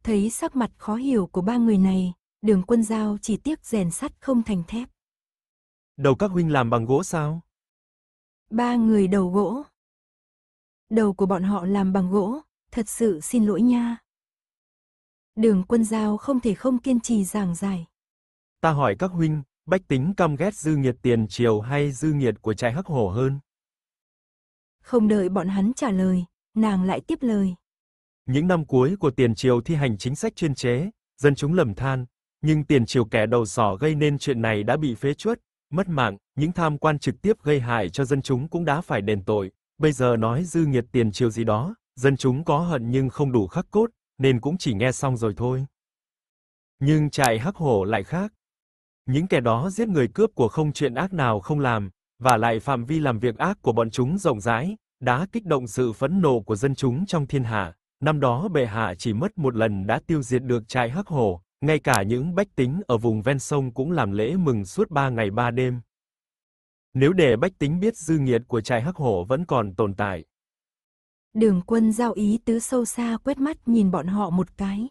Thấy sắc mặt khó hiểu của ba người này, đường quân giao chỉ tiếc rèn sắt không thành thép. Đầu các huynh làm bằng gỗ sao? Ba người đầu gỗ. Đầu của bọn họ làm bằng gỗ, thật sự xin lỗi nha. Đường quân giao không thể không kiên trì giảng giải. Ta hỏi các huynh, bách tính căm ghét dư nghiệt tiền triều hay dư nghiệt của trại hắc hổ hơn? Không đợi bọn hắn trả lời, nàng lại tiếp lời. Những năm cuối của tiền triều thi hành chính sách chuyên chế, dân chúng lầm than, nhưng tiền triều kẻ đầu sỏ gây nên chuyện này đã bị phế chuất, mất mạng, những tham quan trực tiếp gây hại cho dân chúng cũng đã phải đền tội. Bây giờ nói dư nghiệt tiền triều gì đó, dân chúng có hận nhưng không đủ khắc cốt, nên cũng chỉ nghe xong rồi thôi. Nhưng trại hắc hổ lại khác. Những kẻ đó giết người cướp của không chuyện ác nào không làm, và lại phạm vi làm việc ác của bọn chúng rộng rãi, đã kích động sự phẫn nộ của dân chúng trong thiên hạ. Năm đó bệ hạ chỉ mất một lần đã tiêu diệt được trại Hắc Hổ, ngay cả những bách tính ở vùng ven sông cũng làm lễ mừng suốt ba ngày ba đêm. Nếu để bách tính biết dư nghiệt của trại Hắc Hổ vẫn còn tồn tại. Đường quân giao ý tứ sâu xa quét mắt nhìn bọn họ một cái.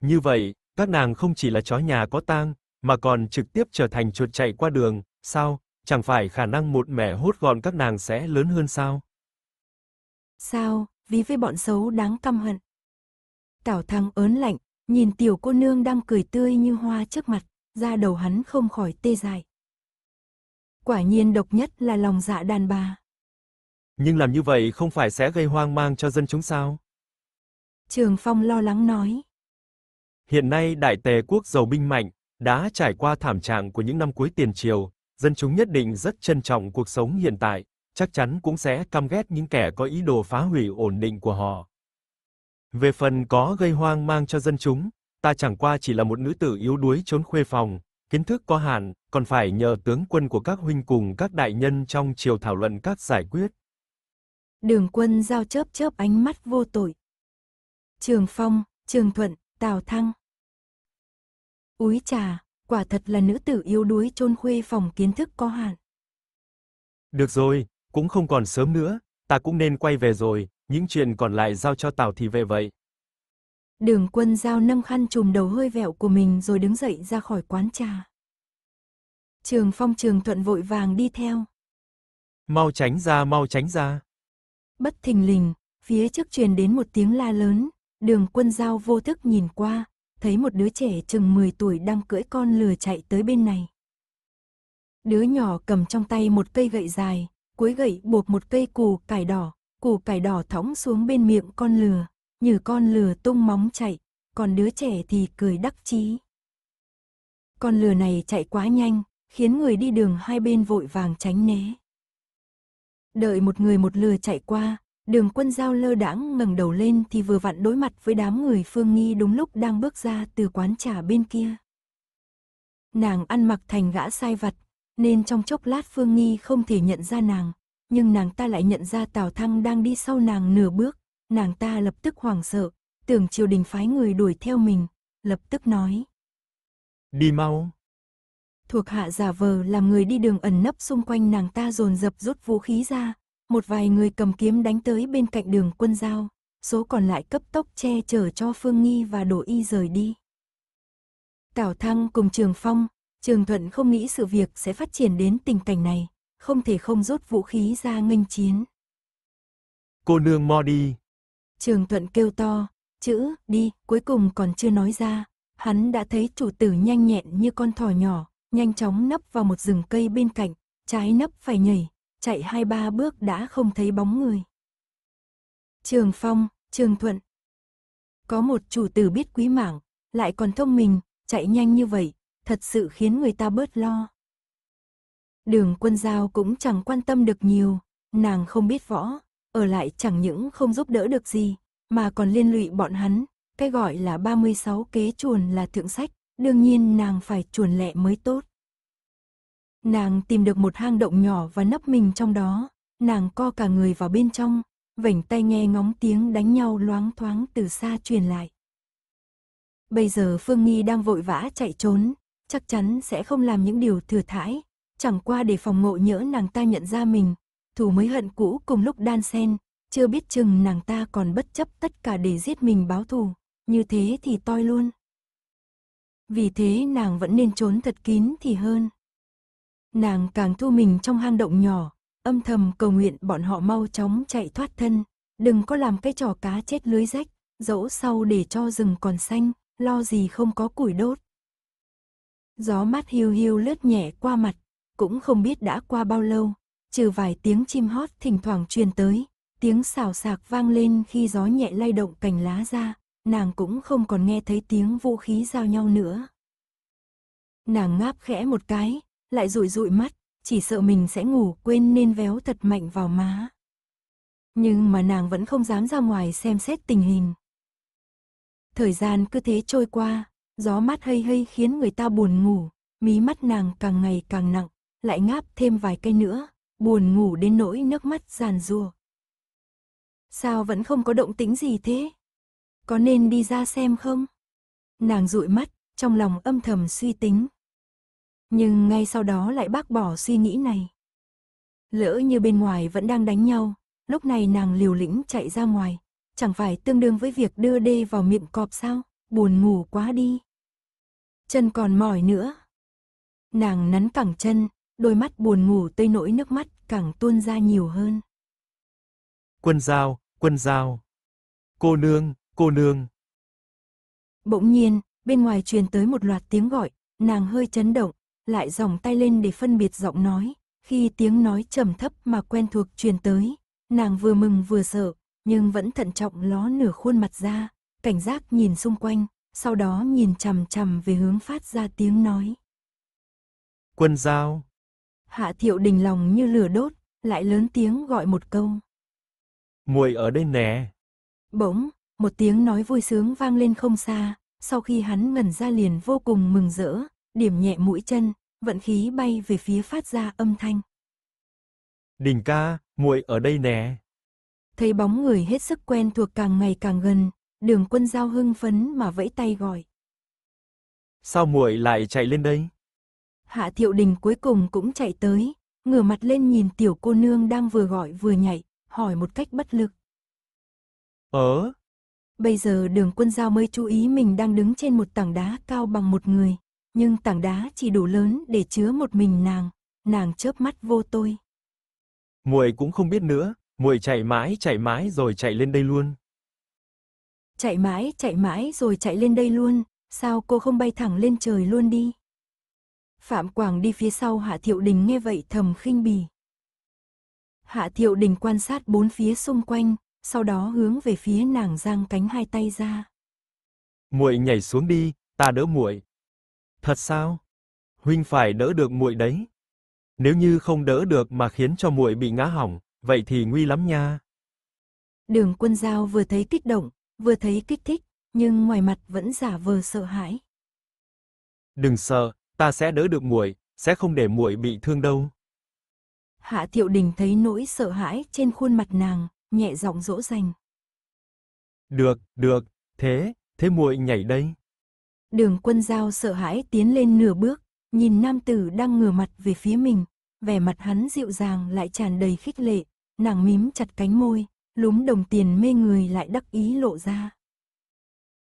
Như vậy, các nàng không chỉ là chó nhà có tang, mà còn trực tiếp trở thành chuột chạy qua đường, sao? Chẳng phải khả năng một mẻ hốt gọn các nàng sẽ lớn hơn sao? Sao, ví với bọn xấu đáng căm hận. Tảo thăng ớn lạnh, nhìn tiểu cô nương đang cười tươi như hoa trước mặt, da đầu hắn không khỏi tê dài. Quả nhiên độc nhất là lòng dạ đàn bà. Nhưng làm như vậy không phải sẽ gây hoang mang cho dân chúng sao? Trường Phong lo lắng nói. Hiện nay đại tề quốc giàu binh mạnh, đã trải qua thảm trạng của những năm cuối tiền triều, dân chúng nhất định rất trân trọng cuộc sống hiện tại chắc chắn cũng sẽ căm ghét những kẻ có ý đồ phá hủy ổn định của họ. Về phần có gây hoang mang cho dân chúng, ta chẳng qua chỉ là một nữ tử yếu đuối trốn khuê phòng, kiến thức có hạn, còn phải nhờ tướng quân của các huynh cùng các đại nhân trong triều thảo luận các giải quyết. Đường quân giao chớp chớp ánh mắt vô tội. Trường Phong, Trường Thuận, Tào Thăng. Úi trà, quả thật là nữ tử yếu đuối chôn khuê phòng kiến thức có hạn. Được rồi, cũng không còn sớm nữa, ta cũng nên quay về rồi, những chuyện còn lại giao cho Tào thì về vậy. Đường quân giao nâng khăn trùm đầu hơi vẹo của mình rồi đứng dậy ra khỏi quán trà. Trường phong trường thuận vội vàng đi theo. Mau tránh ra, mau tránh ra. Bất thình lình, phía trước truyền đến một tiếng la lớn, đường quân giao vô thức nhìn qua, thấy một đứa trẻ chừng 10 tuổi đang cưỡi con lừa chạy tới bên này. Đứa nhỏ cầm trong tay một cây gậy dài, cuối gậy buộc một cây củ cải đỏ, củ cải đỏ thõng xuống bên miệng con lừa, như con lừa tung móng chạy, còn đứa trẻ thì cười đắc chí. Con lừa này chạy quá nhanh, khiến người đi đường hai bên vội vàng tránh né. Đợi một người một lừa chạy qua, đường quân giao lơ đãng ngẩng đầu lên thì vừa vặn đối mặt với đám người phương nghi đúng lúc đang bước ra từ quán trà bên kia. Nàng ăn mặc thành gã sai vặt, nên trong chốc lát Phương Nghi không thể nhận ra nàng, nhưng nàng ta lại nhận ra Tào Thăng đang đi sau nàng nửa bước, nàng ta lập tức hoảng sợ, tưởng triều đình phái người đuổi theo mình, lập tức nói. Đi mau. Thuộc hạ giả vờ làm người đi đường ẩn nấp xung quanh nàng ta dồn dập rút vũ khí ra, một vài người cầm kiếm đánh tới bên cạnh đường quân giao, số còn lại cấp tốc che chở cho Phương Nghi và đổ Y rời đi. Tào Thăng cùng Trường Phong, Trường Thuận không nghĩ sự việc sẽ phát triển đến tình cảnh này, không thể không rút vũ khí ra nghênh chiến. Cô nương mo đi. Trường Thuận kêu to, chữ đi cuối cùng còn chưa nói ra, hắn đã thấy chủ tử nhanh nhẹn như con thỏ nhỏ, nhanh chóng nấp vào một rừng cây bên cạnh, trái nấp phải nhảy, chạy hai ba bước đã không thấy bóng người. Trường Phong, Trường Thuận. Có một chủ tử biết quý mạng, lại còn thông minh, chạy nhanh như vậy, thật sự khiến người ta bớt lo. Đường quân giao cũng chẳng quan tâm được nhiều, nàng không biết võ, ở lại chẳng những không giúp đỡ được gì, mà còn liên lụy bọn hắn, cái gọi là 36 kế chuồn là thượng sách, đương nhiên nàng phải chuồn lẹ mới tốt. Nàng tìm được một hang động nhỏ và nấp mình trong đó, nàng co cả người vào bên trong, vảnh tay nghe ngóng tiếng đánh nhau loáng thoáng từ xa truyền lại. Bây giờ Phương Nghi đang vội vã chạy trốn, chắc chắn sẽ không làm những điều thừa thãi, chẳng qua để phòng ngộ nhỡ nàng ta nhận ra mình, thù mới hận cũ cùng lúc đan sen, chưa biết chừng nàng ta còn bất chấp tất cả để giết mình báo thù, như thế thì toi luôn. Vì thế nàng vẫn nên trốn thật kín thì hơn. Nàng càng thu mình trong hang động nhỏ, âm thầm cầu nguyện bọn họ mau chóng chạy thoát thân, đừng có làm cái trò cá chết lưới rách, dẫu sau để cho rừng còn xanh, lo gì không có củi đốt gió mát hiu hiu lướt nhẹ qua mặt, cũng không biết đã qua bao lâu, trừ vài tiếng chim hót thỉnh thoảng truyền tới, tiếng xào xạc vang lên khi gió nhẹ lay động cành lá ra, nàng cũng không còn nghe thấy tiếng vũ khí giao nhau nữa. Nàng ngáp khẽ một cái, lại rụi rụi mắt, chỉ sợ mình sẽ ngủ quên nên véo thật mạnh vào má. Nhưng mà nàng vẫn không dám ra ngoài xem xét tình hình. Thời gian cứ thế trôi qua, Gió mát hây hây khiến người ta buồn ngủ, mí mắt nàng càng ngày càng nặng, lại ngáp thêm vài cây nữa, buồn ngủ đến nỗi nước mắt giàn rùa. Sao vẫn không có động tĩnh gì thế? Có nên đi ra xem không? Nàng dụi mắt, trong lòng âm thầm suy tính. Nhưng ngay sau đó lại bác bỏ suy nghĩ này. Lỡ như bên ngoài vẫn đang đánh nhau, lúc này nàng liều lĩnh chạy ra ngoài, chẳng phải tương đương với việc đưa đê vào miệng cọp sao? buồn ngủ quá đi. Chân còn mỏi nữa. Nàng nắn cẳng chân, đôi mắt buồn ngủ tây nỗi nước mắt càng tuôn ra nhiều hơn. Quân giao, quân giao. Cô nương, cô nương. Bỗng nhiên, bên ngoài truyền tới một loạt tiếng gọi, nàng hơi chấn động, lại dòng tay lên để phân biệt giọng nói. Khi tiếng nói trầm thấp mà quen thuộc truyền tới, nàng vừa mừng vừa sợ, nhưng vẫn thận trọng ló nửa khuôn mặt ra, cảnh giác nhìn xung quanh, sau đó nhìn chằm chằm về hướng phát ra tiếng nói. Quân giao. Hạ thiệu đình lòng như lửa đốt, lại lớn tiếng gọi một câu. Muội ở đây nè. Bỗng, một tiếng nói vui sướng vang lên không xa, sau khi hắn ngẩn ra liền vô cùng mừng rỡ, điểm nhẹ mũi chân, vận khí bay về phía phát ra âm thanh. Đình ca, muội ở đây nè. Thấy bóng người hết sức quen thuộc càng ngày càng gần, Đường quân giao hưng phấn mà vẫy tay gọi. Sao muội lại chạy lên đây? Hạ thiệu đình cuối cùng cũng chạy tới, ngửa mặt lên nhìn tiểu cô nương đang vừa gọi vừa nhảy, hỏi một cách bất lực. Ờ? Bây giờ đường quân giao mới chú ý mình đang đứng trên một tảng đá cao bằng một người, nhưng tảng đá chỉ đủ lớn để chứa một mình nàng, nàng chớp mắt vô tôi. Muội cũng không biết nữa, muội chạy mãi chạy mãi rồi chạy lên đây luôn. Chạy mãi, chạy mãi rồi chạy lên đây luôn, sao cô không bay thẳng lên trời luôn đi? Phạm Quảng đi phía sau Hạ Thiệu Đình nghe vậy thầm khinh bỉ. Hạ Thiệu Đình quan sát bốn phía xung quanh, sau đó hướng về phía nàng giang cánh hai tay ra. Muội nhảy xuống đi, ta đỡ muội. Thật sao? Huynh phải đỡ được muội đấy. Nếu như không đỡ được mà khiến cho muội bị ngã hỏng, vậy thì nguy lắm nha. Đường Quân giao vừa thấy kích động, vừa thấy kích thích, nhưng ngoài mặt vẫn giả vờ sợ hãi. Đừng sợ, ta sẽ đỡ được muội, sẽ không để muội bị thương đâu. Hạ Thiệu Đình thấy nỗi sợ hãi trên khuôn mặt nàng, nhẹ giọng dỗ dành. Được, được, thế, thế muội nhảy đây. Đường quân giao sợ hãi tiến lên nửa bước, nhìn nam tử đang ngửa mặt về phía mình, vẻ mặt hắn dịu dàng lại tràn đầy khích lệ, nàng mím chặt cánh môi, lúm đồng tiền mê người lại đắc ý lộ ra.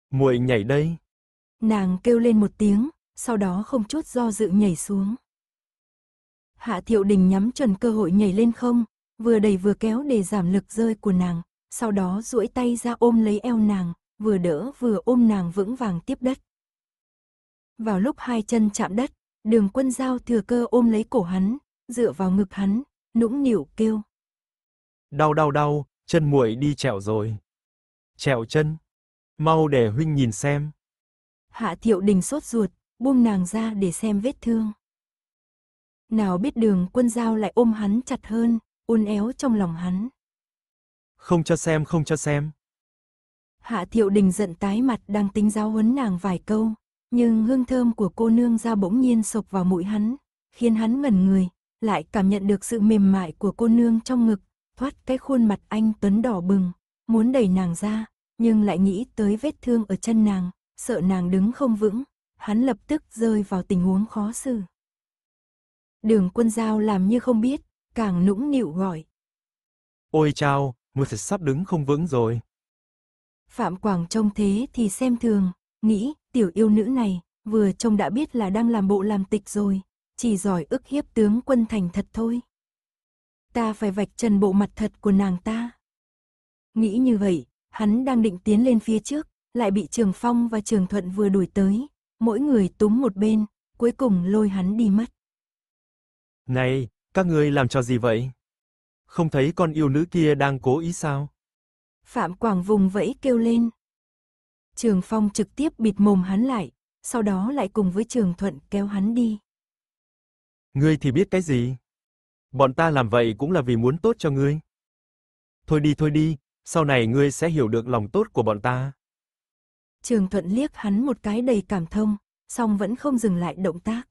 Muội nhảy đây. Nàng kêu lên một tiếng, sau đó không chút do dự nhảy xuống. Hạ Thiệu Đình nhắm chuẩn cơ hội nhảy lên không, vừa đẩy vừa kéo để giảm lực rơi của nàng, sau đó duỗi tay ra ôm lấy eo nàng, vừa đỡ vừa ôm nàng vững vàng tiếp đất. Vào lúc hai chân chạm đất, đường quân giao thừa cơ ôm lấy cổ hắn, dựa vào ngực hắn, nũng nịu kêu. Đau đau đau, chân muội đi trèo rồi. trèo chân, mau để huynh nhìn xem. Hạ Thiệu Đình sốt ruột, buông nàng ra để xem vết thương. Nào biết đường quân giao lại ôm hắn chặt hơn, uốn éo trong lòng hắn. Không cho xem, không cho xem. Hạ Thiệu Đình giận tái mặt đang tính giáo huấn nàng vài câu, nhưng hương thơm của cô nương ra bỗng nhiên sộc vào mũi hắn, khiến hắn ngẩn người, lại cảm nhận được sự mềm mại của cô nương trong ngực, thoát cái khuôn mặt anh Tuấn đỏ bừng, muốn đẩy nàng ra, nhưng lại nghĩ tới vết thương ở chân nàng, sợ nàng đứng không vững, hắn lập tức rơi vào tình huống khó xử. Đường quân giao làm như không biết, càng nũng nịu gọi. Ôi chao, mưa thật sắp đứng không vững rồi. Phạm Quảng trông thế thì xem thường, nghĩ tiểu yêu nữ này vừa trông đã biết là đang làm bộ làm tịch rồi, chỉ giỏi ức hiếp tướng quân thành thật thôi ta phải vạch trần bộ mặt thật của nàng ta. Nghĩ như vậy, hắn đang định tiến lên phía trước, lại bị Trường Phong và Trường Thuận vừa đuổi tới, mỗi người túm một bên, cuối cùng lôi hắn đi mất. Này, các ngươi làm cho gì vậy? Không thấy con yêu nữ kia đang cố ý sao? Phạm Quảng vùng vẫy kêu lên. Trường Phong trực tiếp bịt mồm hắn lại, sau đó lại cùng với Trường Thuận kéo hắn đi. Ngươi thì biết cái gì? Bọn ta làm vậy cũng là vì muốn tốt cho ngươi. Thôi đi thôi đi, sau này ngươi sẽ hiểu được lòng tốt của bọn ta. Trường Thuận liếc hắn một cái đầy cảm thông, song vẫn không dừng lại động tác.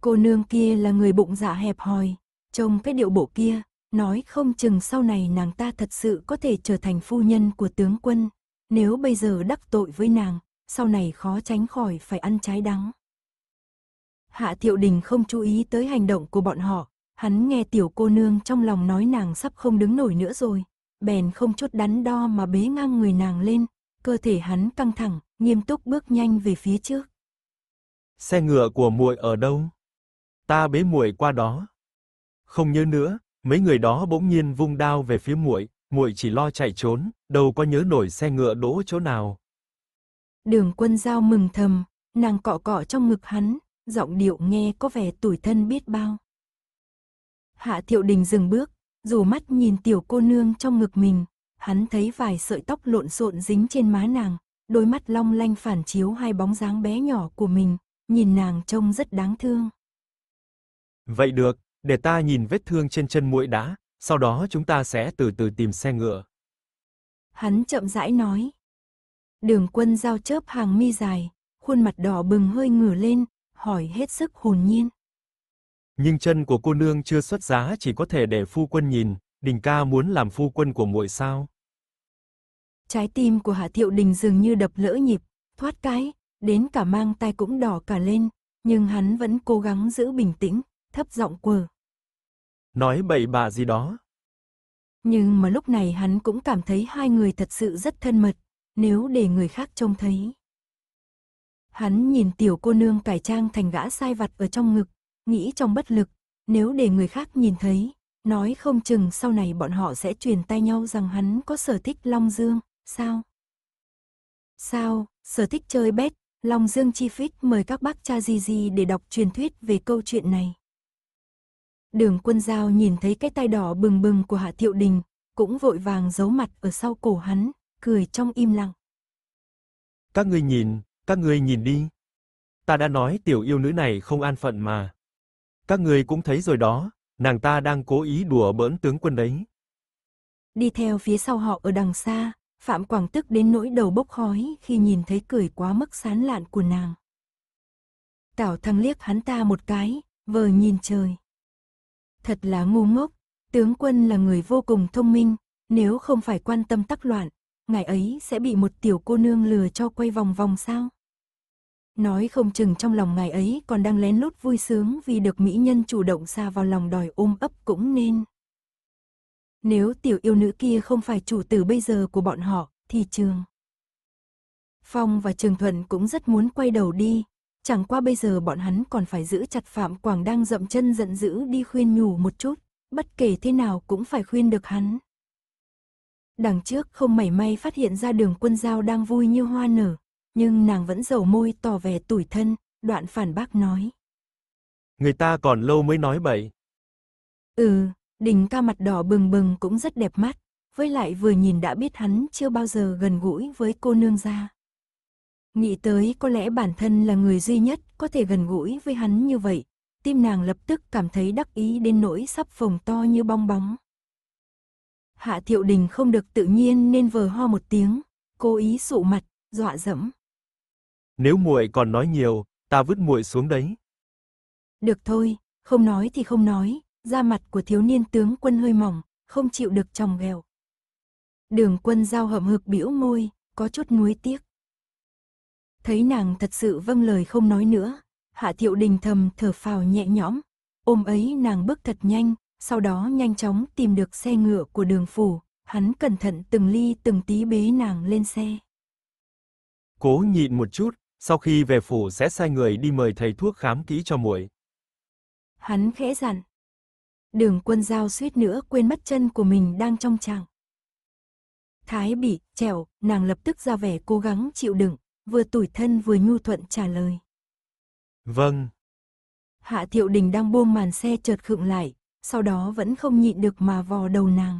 Cô nương kia là người bụng dạ hẹp hòi, trông cái điệu bộ kia, nói không chừng sau này nàng ta thật sự có thể trở thành phu nhân của tướng quân, nếu bây giờ đắc tội với nàng, sau này khó tránh khỏi phải ăn trái đắng. Hạ Thiệu Đình không chú ý tới hành động của bọn họ, Hắn nghe tiểu cô nương trong lòng nói nàng sắp không đứng nổi nữa rồi, bèn không chốt đắn đo mà bế ngang người nàng lên, cơ thể hắn căng thẳng, nghiêm túc bước nhanh về phía trước. Xe ngựa của muội ở đâu? Ta bế muội qua đó. Không nhớ nữa, mấy người đó bỗng nhiên vung đao về phía muội, muội chỉ lo chạy trốn, đâu có nhớ nổi xe ngựa đỗ chỗ nào. Đường Quân giao mừng thầm, nàng cọ cọ trong ngực hắn, giọng điệu nghe có vẻ tủi thân biết bao. Hạ Thiệu Đình dừng bước, dù mắt nhìn tiểu cô nương trong ngực mình, hắn thấy vài sợi tóc lộn xộn dính trên má nàng, đôi mắt long lanh phản chiếu hai bóng dáng bé nhỏ của mình, nhìn nàng trông rất đáng thương. Vậy được, để ta nhìn vết thương trên chân muội đã, sau đó chúng ta sẽ từ từ tìm xe ngựa. Hắn chậm rãi nói. Đường quân giao chớp hàng mi dài, khuôn mặt đỏ bừng hơi ngửa lên, hỏi hết sức hồn nhiên. Nhưng chân của cô nương chưa xuất giá chỉ có thể để phu quân nhìn, Đình ca muốn làm phu quân của muội sao? Trái tim của Hạ Thiệu Đình dường như đập lỡ nhịp, thoát cái, đến cả mang tay cũng đỏ cả lên, nhưng hắn vẫn cố gắng giữ bình tĩnh, thấp giọng quờ. Nói bậy bạ gì đó. Nhưng mà lúc này hắn cũng cảm thấy hai người thật sự rất thân mật, nếu để người khác trông thấy. Hắn nhìn tiểu cô nương cải trang thành gã sai vặt ở trong ngực, nghĩ trong bất lực, nếu để người khác nhìn thấy, nói không chừng sau này bọn họ sẽ truyền tay nhau rằng hắn có sở thích Long Dương, sao? Sao, sở thích chơi bét, Long Dương Chi Phít mời các bác cha Di Di để đọc truyền thuyết về câu chuyện này. Đường quân giao nhìn thấy cái tai đỏ bừng bừng của Hạ Thiệu Đình, cũng vội vàng giấu mặt ở sau cổ hắn, cười trong im lặng. Các ngươi nhìn, các ngươi nhìn đi. Ta đã nói tiểu yêu nữ này không an phận mà. Các người cũng thấy rồi đó, nàng ta đang cố ý đùa bỡn tướng quân đấy. Đi theo phía sau họ ở đằng xa, Phạm Quảng tức đến nỗi đầu bốc khói khi nhìn thấy cười quá mức sán lạn của nàng. Tảo thăng liếc hắn ta một cái, vờ nhìn trời. Thật là ngu ngốc, tướng quân là người vô cùng thông minh, nếu không phải quan tâm tắc loạn, ngài ấy sẽ bị một tiểu cô nương lừa cho quay vòng vòng sao? Nói không chừng trong lòng ngài ấy còn đang lén lút vui sướng vì được mỹ nhân chủ động xa vào lòng đòi ôm ấp cũng nên. Nếu tiểu yêu nữ kia không phải chủ tử bây giờ của bọn họ, thì trường. Phong và Trường Thuận cũng rất muốn quay đầu đi, chẳng qua bây giờ bọn hắn còn phải giữ chặt Phạm Quảng đang dậm chân giận dữ đi khuyên nhủ một chút, bất kể thế nào cũng phải khuyên được hắn. Đằng trước không mảy may phát hiện ra đường quân giao đang vui như hoa nở, nhưng nàng vẫn dầu môi tỏ vẻ tủi thân, đoạn phản bác nói. Người ta còn lâu mới nói bậy. Ừ, đình ca mặt đỏ bừng bừng cũng rất đẹp mắt, với lại vừa nhìn đã biết hắn chưa bao giờ gần gũi với cô nương gia. Nghĩ tới có lẽ bản thân là người duy nhất có thể gần gũi với hắn như vậy, tim nàng lập tức cảm thấy đắc ý đến nỗi sắp phồng to như bong bóng. Hạ thiệu đình không được tự nhiên nên vờ ho một tiếng, cố ý sụ mặt, dọa dẫm. Nếu muội còn nói nhiều, ta vứt muội xuống đấy. Được thôi, không nói thì không nói, da mặt của thiếu niên tướng quân hơi mỏng, không chịu được chồng ghẹo. Đường quân giao hậm hực bĩu môi, có chút nuối tiếc. Thấy nàng thật sự vâng lời không nói nữa, hạ thiệu đình thầm thở phào nhẹ nhõm. Ôm ấy nàng bước thật nhanh, sau đó nhanh chóng tìm được xe ngựa của đường phủ, hắn cẩn thận từng ly từng tí bế nàng lên xe. Cố nhịn một chút, sau khi về phủ sẽ sai người đi mời thầy thuốc khám kỹ cho muội. Hắn khẽ dặn. Đường quân giao suýt nữa quên mất chân của mình đang trong trạng Thái bị, trèo, nàng lập tức ra vẻ cố gắng chịu đựng, vừa tủi thân vừa nhu thuận trả lời. Vâng. Hạ thiệu đình đang buông màn xe chợt khựng lại, sau đó vẫn không nhịn được mà vò đầu nàng.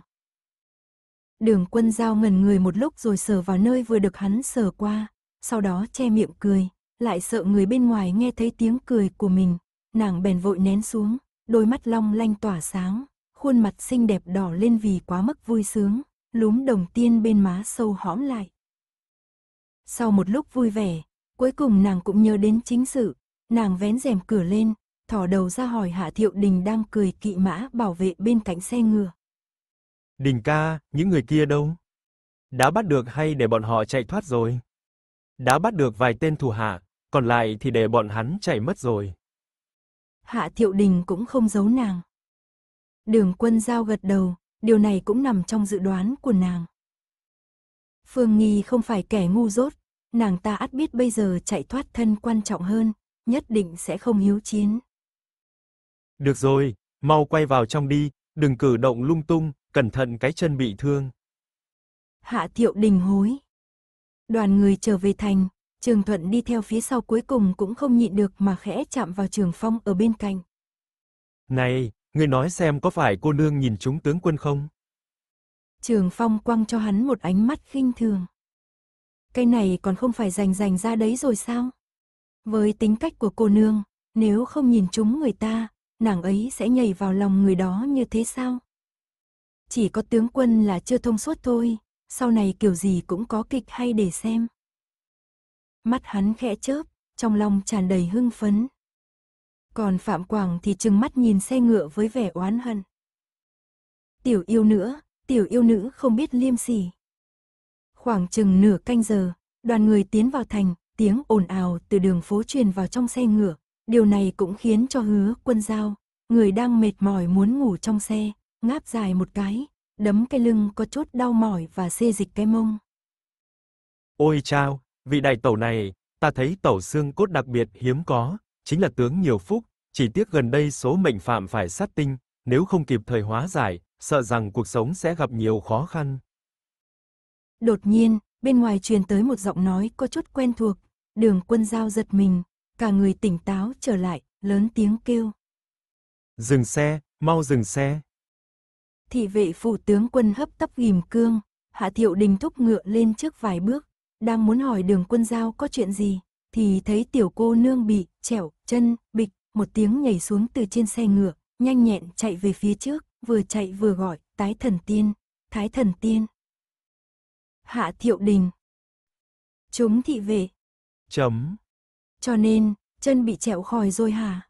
Đường quân giao ngần người một lúc rồi sờ vào nơi vừa được hắn sờ qua sau đó che miệng cười, lại sợ người bên ngoài nghe thấy tiếng cười của mình, nàng bèn vội nén xuống, đôi mắt long lanh tỏa sáng, khuôn mặt xinh đẹp đỏ lên vì quá mức vui sướng, lúm đồng tiên bên má sâu hõm lại. Sau một lúc vui vẻ, cuối cùng nàng cũng nhớ đến chính sự, nàng vén rèm cửa lên, thỏ đầu ra hỏi Hạ Thiệu Đình đang cười kỵ mã bảo vệ bên cạnh xe ngựa. Đình ca, những người kia đâu? Đã bắt được hay để bọn họ chạy thoát rồi? đã bắt được vài tên thủ hạ, còn lại thì để bọn hắn chạy mất rồi. Hạ Thiệu Đình cũng không giấu nàng. Đường quân giao gật đầu, điều này cũng nằm trong dự đoán của nàng. Phương Nghi không phải kẻ ngu dốt, nàng ta ắt biết bây giờ chạy thoát thân quan trọng hơn, nhất định sẽ không hiếu chiến. Được rồi, mau quay vào trong đi, đừng cử động lung tung, cẩn thận cái chân bị thương. Hạ Thiệu Đình hối. Đoàn người trở về thành, Trường Thuận đi theo phía sau cuối cùng cũng không nhịn được mà khẽ chạm vào Trường Phong ở bên cạnh. Này, người nói xem có phải cô nương nhìn chúng tướng quân không? Trường Phong quăng cho hắn một ánh mắt khinh thường. Cái này còn không phải rành rành ra đấy rồi sao? Với tính cách của cô nương, nếu không nhìn chúng người ta, nàng ấy sẽ nhảy vào lòng người đó như thế sao? Chỉ có tướng quân là chưa thông suốt thôi, sau này kiểu gì cũng có kịch hay để xem. Mắt hắn khẽ chớp, trong lòng tràn đầy hưng phấn. Còn Phạm Quảng thì trừng mắt nhìn xe ngựa với vẻ oán hận. Tiểu yêu nữa, tiểu yêu nữ không biết liêm sỉ. Khoảng chừng nửa canh giờ, đoàn người tiến vào thành, tiếng ồn ào từ đường phố truyền vào trong xe ngựa. Điều này cũng khiến cho hứa quân giao, người đang mệt mỏi muốn ngủ trong xe, ngáp dài một cái, đấm cái lưng có chút đau mỏi và xê dịch cái mông. Ôi chao, vị đại tẩu này, ta thấy tẩu xương cốt đặc biệt hiếm có, chính là tướng nhiều phúc, chỉ tiếc gần đây số mệnh phạm phải sát tinh, nếu không kịp thời hóa giải, sợ rằng cuộc sống sẽ gặp nhiều khó khăn. Đột nhiên, bên ngoài truyền tới một giọng nói có chút quen thuộc, đường quân giao giật mình, cả người tỉnh táo trở lại, lớn tiếng kêu. Dừng xe, mau dừng xe. Thị vệ phủ tướng quân hấp tấp ghim cương, Hạ Thiệu Đình thúc ngựa lên trước vài bước, đang muốn hỏi đường quân giao có chuyện gì, thì thấy tiểu cô nương bị trẻo chân, bịch, một tiếng nhảy xuống từ trên xe ngựa, nhanh nhẹn chạy về phía trước, vừa chạy vừa gọi, tái thần tiên, thái thần tiên. Hạ Thiệu Đình Chúng thị vệ Chấm Cho nên, chân bị trẹo khỏi rồi hả?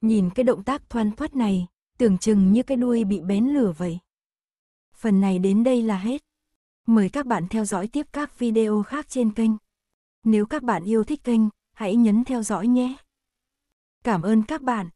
Nhìn cái động tác thoăn thoát này, tưởng chừng như cái đuôi bị bén lửa vậy. Phần này đến đây là hết. Mời các bạn theo dõi tiếp các video khác trên kênh. Nếu các bạn yêu thích kênh, hãy nhấn theo dõi nhé. Cảm ơn các bạn.